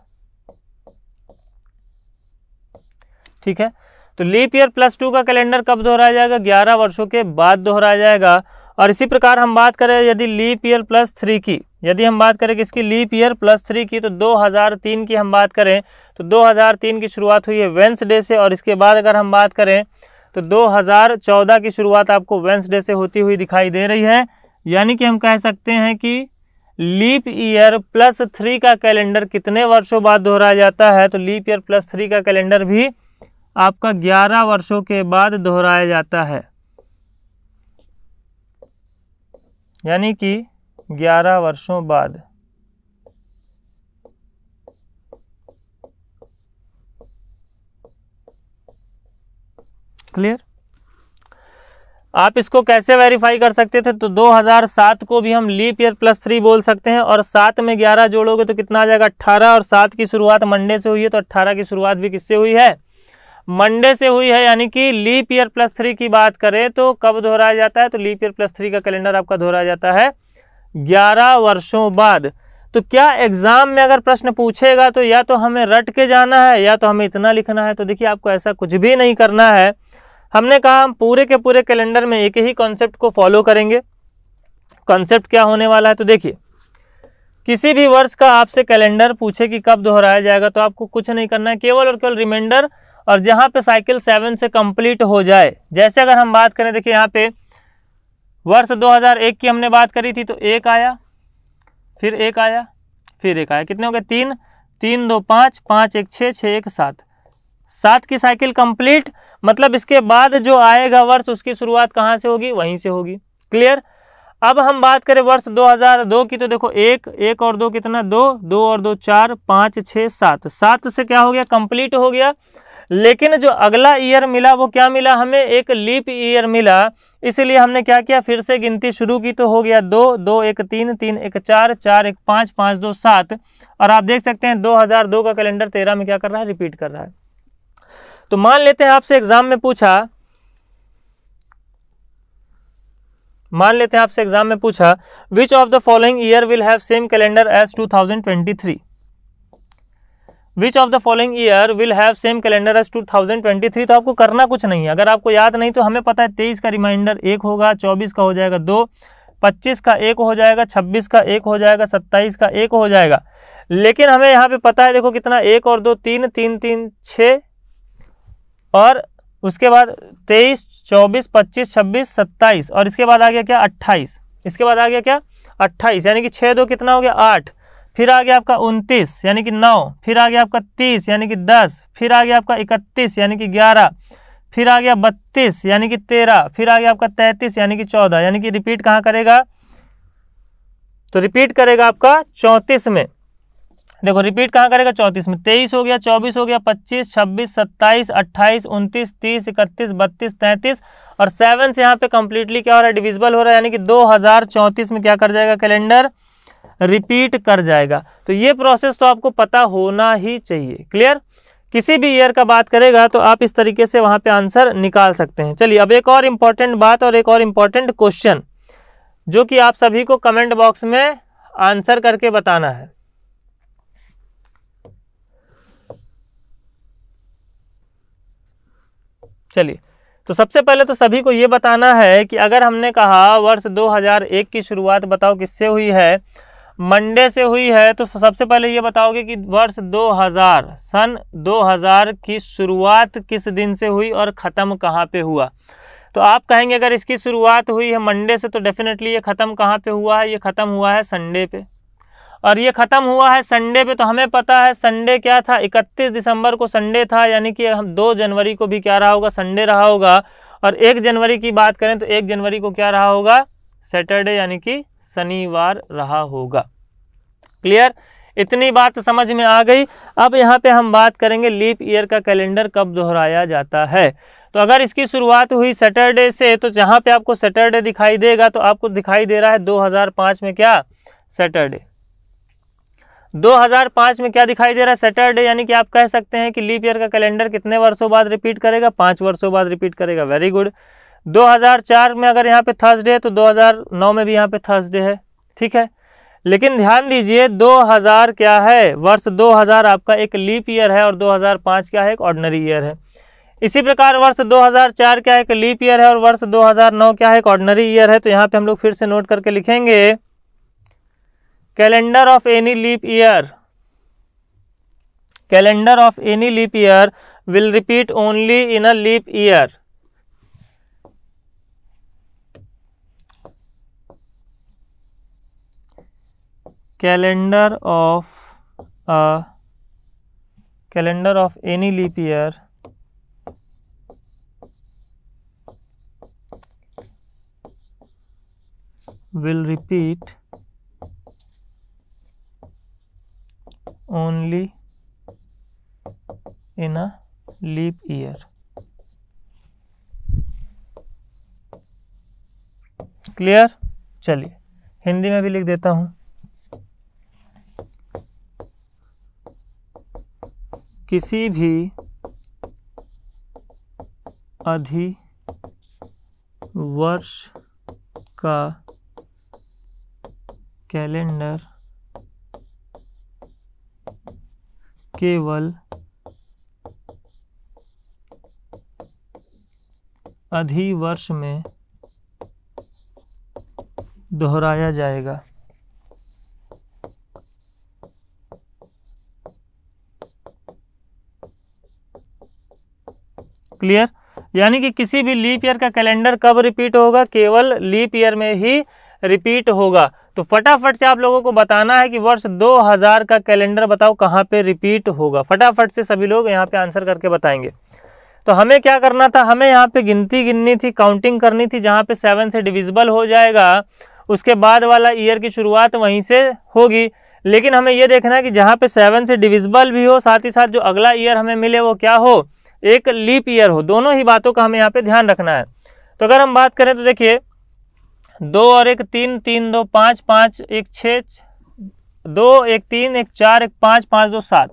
[SPEAKER 1] ठीक है तो लीप ईयर प्लस टू का कैलेंडर कब दोहराया जाएगा ग्यारह वर्षों के बाद दोहराया जाएगा और इसी प्रकार हम बात करें यदि लीप ईयर प्लस थ्री की यदि हम बात करें किसकी लीप ईयर प्लस थ्री की तो 2003 की हम बात करें तो 2003 की शुरुआत हुई है वेंसडे से और इसके बाद अगर हम बात करें तो 2014 की शुरुआत आपको वेंसडे से होती हुई दिखाई दे रही है यानी कि हम कह सकते हैं कि लीप ईयर प्लस थ्री का कैलेंडर कितने वर्षों बाद दोहराया जाता है तो लीप ईयर प्लस थ्री का कैलेंडर भी आपका 11 वर्षों के बाद दोहराया जाता है यानी कि 11 वर्षों बाद क्लियर आप इसको कैसे वेरीफाई कर सकते थे तो 2007 को भी हम लीप ईयर प्लस थ्री बोल सकते हैं और सात में 11 जोड़ोगे तो कितना आ जाएगा 18 और सात की शुरुआत मंडे से हुई है तो 18 की शुरुआत भी किससे हुई है मंडे से हुई है यानी कि लीप ईयर प्लस थ्री की बात करें तो कब दोहराया जाता है तो लीप ईयर प्लस थ्री का कैलेंडर आपका दोहराया जाता है ग्यारह वर्षों बाद तो क्या एग्ज़ाम में अगर प्रश्न पूछेगा तो या तो हमें रट के जाना है या तो हमें इतना लिखना है तो देखिए आपको ऐसा कुछ भी नहीं करना है हमने कहा हम पूरे के पूरे कैलेंडर में एक ही कॉन्सेप्ट को फॉलो करेंगे कॉन्सेप्ट क्या होने वाला है तो देखिए किसी भी वर्ष का आपसे कैलेंडर पूछे कि कब दोहराया जाएगा तो आपको कुछ नहीं करना है केवल और केवल रिमाइंडर और जहाँ पे साइकिल सेवन से कंप्लीट हो जाए जैसे अगर हम बात करें देखिए यहाँ पे वर्ष 2001 की हमने बात करी थी तो एक आया फिर एक आया फिर एक आया कितने हो गए तीन तीन दो पाँच पाँच एक छः छः एक सात सात की साइकिल कंप्लीट मतलब इसके बाद जो आएगा वर्ष उसकी शुरुआत कहाँ से होगी वहीं से होगी क्लियर अब हम बात करें वर्ष 2002 की तो देखो एक एक और दो कितना दो दो और दो चार पाँच छः सात सात से क्या हो गया कंप्लीट हो गया लेकिन जो अगला ईयर मिला वो क्या मिला हमें एक लीप ईयर मिला इसलिए हमने क्या किया फिर से गिनती शुरू की तो हो गया दो दो एक तीन तीन एक चार चार एक पाँच पाँच दो सात और आप देख सकते हैं दो हज़ार दो का कैलेंडर तेरह में क्या कर रहा है रिपीट कर रहा है तो मान लेते हैं आपसे एग्ज़ाम में पूछा मान लेते हैं आपसे एग्जाम में पूछा which of the following year will have same calendar as 2023 which of the following year will have same calendar as 2023 तो आपको करना कुछ नहीं है अगर आपको याद नहीं तो हमें पता है तेईस का रिमाइंडर एक होगा चौबीस का हो जाएगा दो पच्चीस का एक हो जाएगा छब्बीस का एक हो जाएगा सत्ताईस का एक हो जाएगा लेकिन हमें यहाँ पे पता है देखो कितना एक और दो तीन तीन तीन छः और उसके बाद तेईस चौबीस पच्चीस छब्बीस सत्ताईस और इसके बाद आ गया क्या अट्ठाईस इसके बाद आ गया क्या अट्ठाईस यानी कि छः दो कितना हो गया आठ फिर आ गया आपका उनतीस यानी कि नौ फिर आ गया आपका तीस यानी कि दस फिर आ गया आपका इकतीस यानी कि ग्यारह फिर आ गया बत्तीस यानी कि तेरह फिर आ गया आपका तैंतीस यानी कि चौदह यानी कि रिपीट कहाँ करेगा तो रिपीट करेगा आपका चौंतीस में देखो रिपीट कहाँ करेगा चौंतीस में तेईस हो गया चौबीस हो गया पच्चीस छब्बीस सत्ताईस अट्ठाईस उनतीस तीस इकतीस बत्तीस तैंतीस और सेवन से यहाँ पे कम्प्लीटली क्या हो रहा है डिविजिबल हो रहा है यानी कि दो हज़ार चौंतीस में क्या कर जाएगा कैलेंडर रिपीट कर जाएगा तो ये प्रोसेस तो आपको पता होना ही चाहिए क्लियर किसी भी ईयर का बात करेगा तो आप इस तरीके से वहाँ पे आंसर निकाल सकते हैं चलिए अब एक और इम्पॉर्टेंट बात और एक और इम्पॉर्टेंट क्वेश्चन जो कि आप सभी को कमेंट बॉक्स में आंसर करके बताना है चलिए तो सबसे पहले तो सभी को ये बताना है कि अगर हमने कहा वर्ष 2001 की शुरुआत बताओ किससे हुई है मंडे से हुई है तो सबसे पहले ये बताओगे कि वर्ष 2000 सन 2000 की शुरुआत किस दिन से हुई और ख़त्म कहाँ पे हुआ तो आप कहेंगे अगर इसकी शुरुआत हुई है मंडे से तो डेफिनेटली ये ख़त्म कहाँ पे हुआ है ये ख़त्म हुआ है संडे पे और ये ख़त्म हुआ है संडे पे तो हमें पता है संडे क्या था 31 दिसंबर को संडे था यानी कि हम दो जनवरी को भी क्या रहा होगा संडे रहा होगा और एक जनवरी की बात करें तो एक जनवरी को क्या रहा होगा सैटरडे यानी कि शनिवार रहा होगा क्लियर इतनी बात समझ में आ गई अब यहाँ पे हम बात करेंगे लीप ईयर का कैलेंडर कब दोहराया जाता है तो अगर इसकी शुरुआत हुई सैटरडे से तो जहाँ पे आपको सैटरडे दिखाई देगा तो आपको दिखाई दे रहा है 2005 में क्या सैटरडे 2005 में क्या दिखाई दे रहा है सैटरडे यानी कि आप कह सकते हैं कि लीप ईयर का कैलेंडर कितने वर्षों बाद रिपीट करेगा पाँच वर्षों बाद रिपीट करेगा वेरी गुड 2004 में अगर यहाँ पे थर्सडे है तो 2009 में भी यहाँ पे थर्सडे है ठीक है लेकिन ध्यान दीजिए 2000 क्या है वर्ष 2000 आपका एक लीप ईयर है और 2005 क्या है एक ऑर्डनरी ईयर है इसी प्रकार वर्ष 2004 क्या है एक लीप ईयर है और वर्ष 2009 क्या है एक ऑर्डनरी ईयर है तो यहाँ पे हम लोग फिर से नोट करके लिखेंगे calendar of any leap year calendar of any leap year will repeat only in a leap year calendar of a calendar of any leap year will repeat only in a leap year clear चलिए हिंदी में भी लिख देता हूँ किसी भी अधि वर्ष का कैलेंडर केवल अधिवर्ष में दोहराया जाएगा क्लियर यानी कि किसी भी लीप ईयर का कैलेंडर कब रिपीट होगा केवल लीप ईयर में ही रिपीट होगा तो फटाफट से आप लोगों को बताना है कि वर्ष 2000 का कैलेंडर बताओ कहाँ पे रिपीट होगा फटाफट से सभी लोग यहाँ पे आंसर करके बताएंगे तो हमें क्या करना था हमें यहाँ पे गिनती गिननी थी काउंटिंग करनी थी जहाँ पे सेवन से डिविजिबल हो जाएगा उसके बाद वाला ईयर की शुरुआत वहीं से होगी लेकिन हमें यह देखना है कि जहाँ पे सेवन से डिविजिबल भी हो साथ ही साथ जो अगला ईयर हमें मिले वो क्या हो एक लीप ईयर हो दोनों ही बातों का हमें यहाँ पे ध्यान रखना है तो अगर हम बात करें तो देखिए दो और एक तीन तीन दो पाँच पाँच एक छः दो एक तीन एक चार एक पाँच पाँच दो सात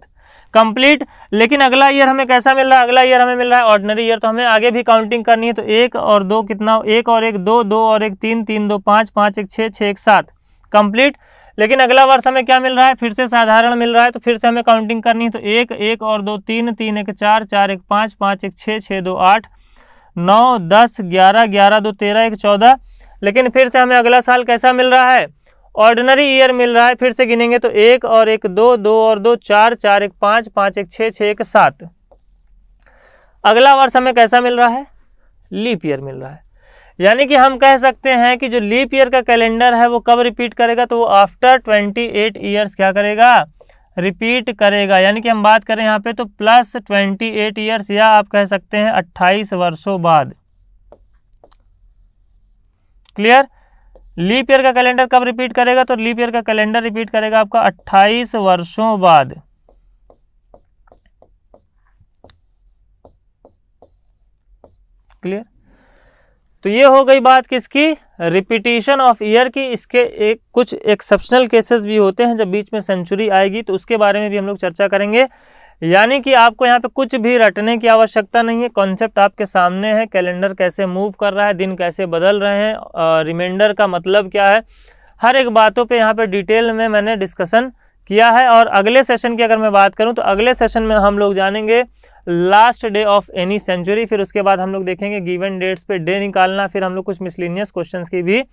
[SPEAKER 1] कंप्लीट लेकिन अगला ईयर हमें कैसा मिल रहा है अगला ईयर हमें मिल रहा है ऑर्डनरी ईयर तो हमें आगे भी काउंटिंग करनी है तो एक और दो कितना एक और एक दो दो और एक तीन तीन दो पाँच पाँच एक छः छः एक सात कंप्लीट लेकिन अगला वर्ष हमें क्या मिल रहा है फिर से साधारण मिल रहा है तो फिर से हमें काउंटिंग करनी है तो एक एक और दो तीन तीन एक चार चार एक पाँच पाँच एक छः छः दो आठ नौ दस ग्यारह ग्यारह दो तेरह एक चौदह लेकिन फिर से हमें अगला साल कैसा मिल रहा है ऑर्डिनरी ईयर मिल रहा है फिर से गिनेंगे तो एक और एक दो दो और दो चार चार एक पाँच पाँच एक छः छः एक सात अगला वर्ष हमें कैसा मिल रहा है लीप ईयर मिल रहा है यानी कि हम कह सकते हैं कि जो लीप ईयर का कैलेंडर है वो कब रिपीट करेगा तो वो आफ्टर ट्वेंटी एट ईयर्स क्या करेगा रिपीट करेगा यानी कि हम बात करें यहाँ पे तो प्लस ट्वेंटी एट ईयर्स या आप कह सकते हैं अट्ठाईस वर्षों बाद क्लियर लीप ईयर का कैलेंडर कब रिपीट करेगा तो लीप ईयर का कैलेंडर रिपीट करेगा आपका अट्ठाईस वर्षों बाद क्लियर तो ये हो गई बात किसकी रिपीटिशन ऑफ ईयर की इसके एक कुछ एक्सेप्शनल केसेस भी होते हैं जब बीच में सेंचुरी आएगी तो उसके बारे में भी हम लोग चर्चा करेंगे यानी कि आपको यहाँ पे कुछ भी रटने की आवश्यकता नहीं है कॉन्सेप्ट आपके सामने है कैलेंडर कैसे मूव कर रहा है दिन कैसे बदल रहे हैं रिमाइंडर का मतलब क्या है हर एक बातों पे यहाँ पे डिटेल में मैंने डिस्कशन किया है और अगले सेशन की अगर मैं बात करूँ तो अगले सेशन में हम लोग जानेंगे last day of any century फिर उसके बाद हम लोग देखेंगे गिवन डेट्स पे डे निकालना फिर हम लोग कुछ मिसलिनियस क्वेश्चन की भी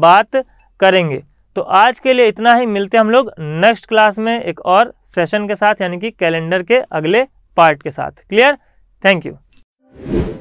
[SPEAKER 1] बात करेंगे तो आज के लिए इतना ही मिलते हम लोग नेक्स्ट क्लास में एक और सेशन के साथ यानी कि कैलेंडर के अगले पार्ट के साथ क्लियर थैंक यू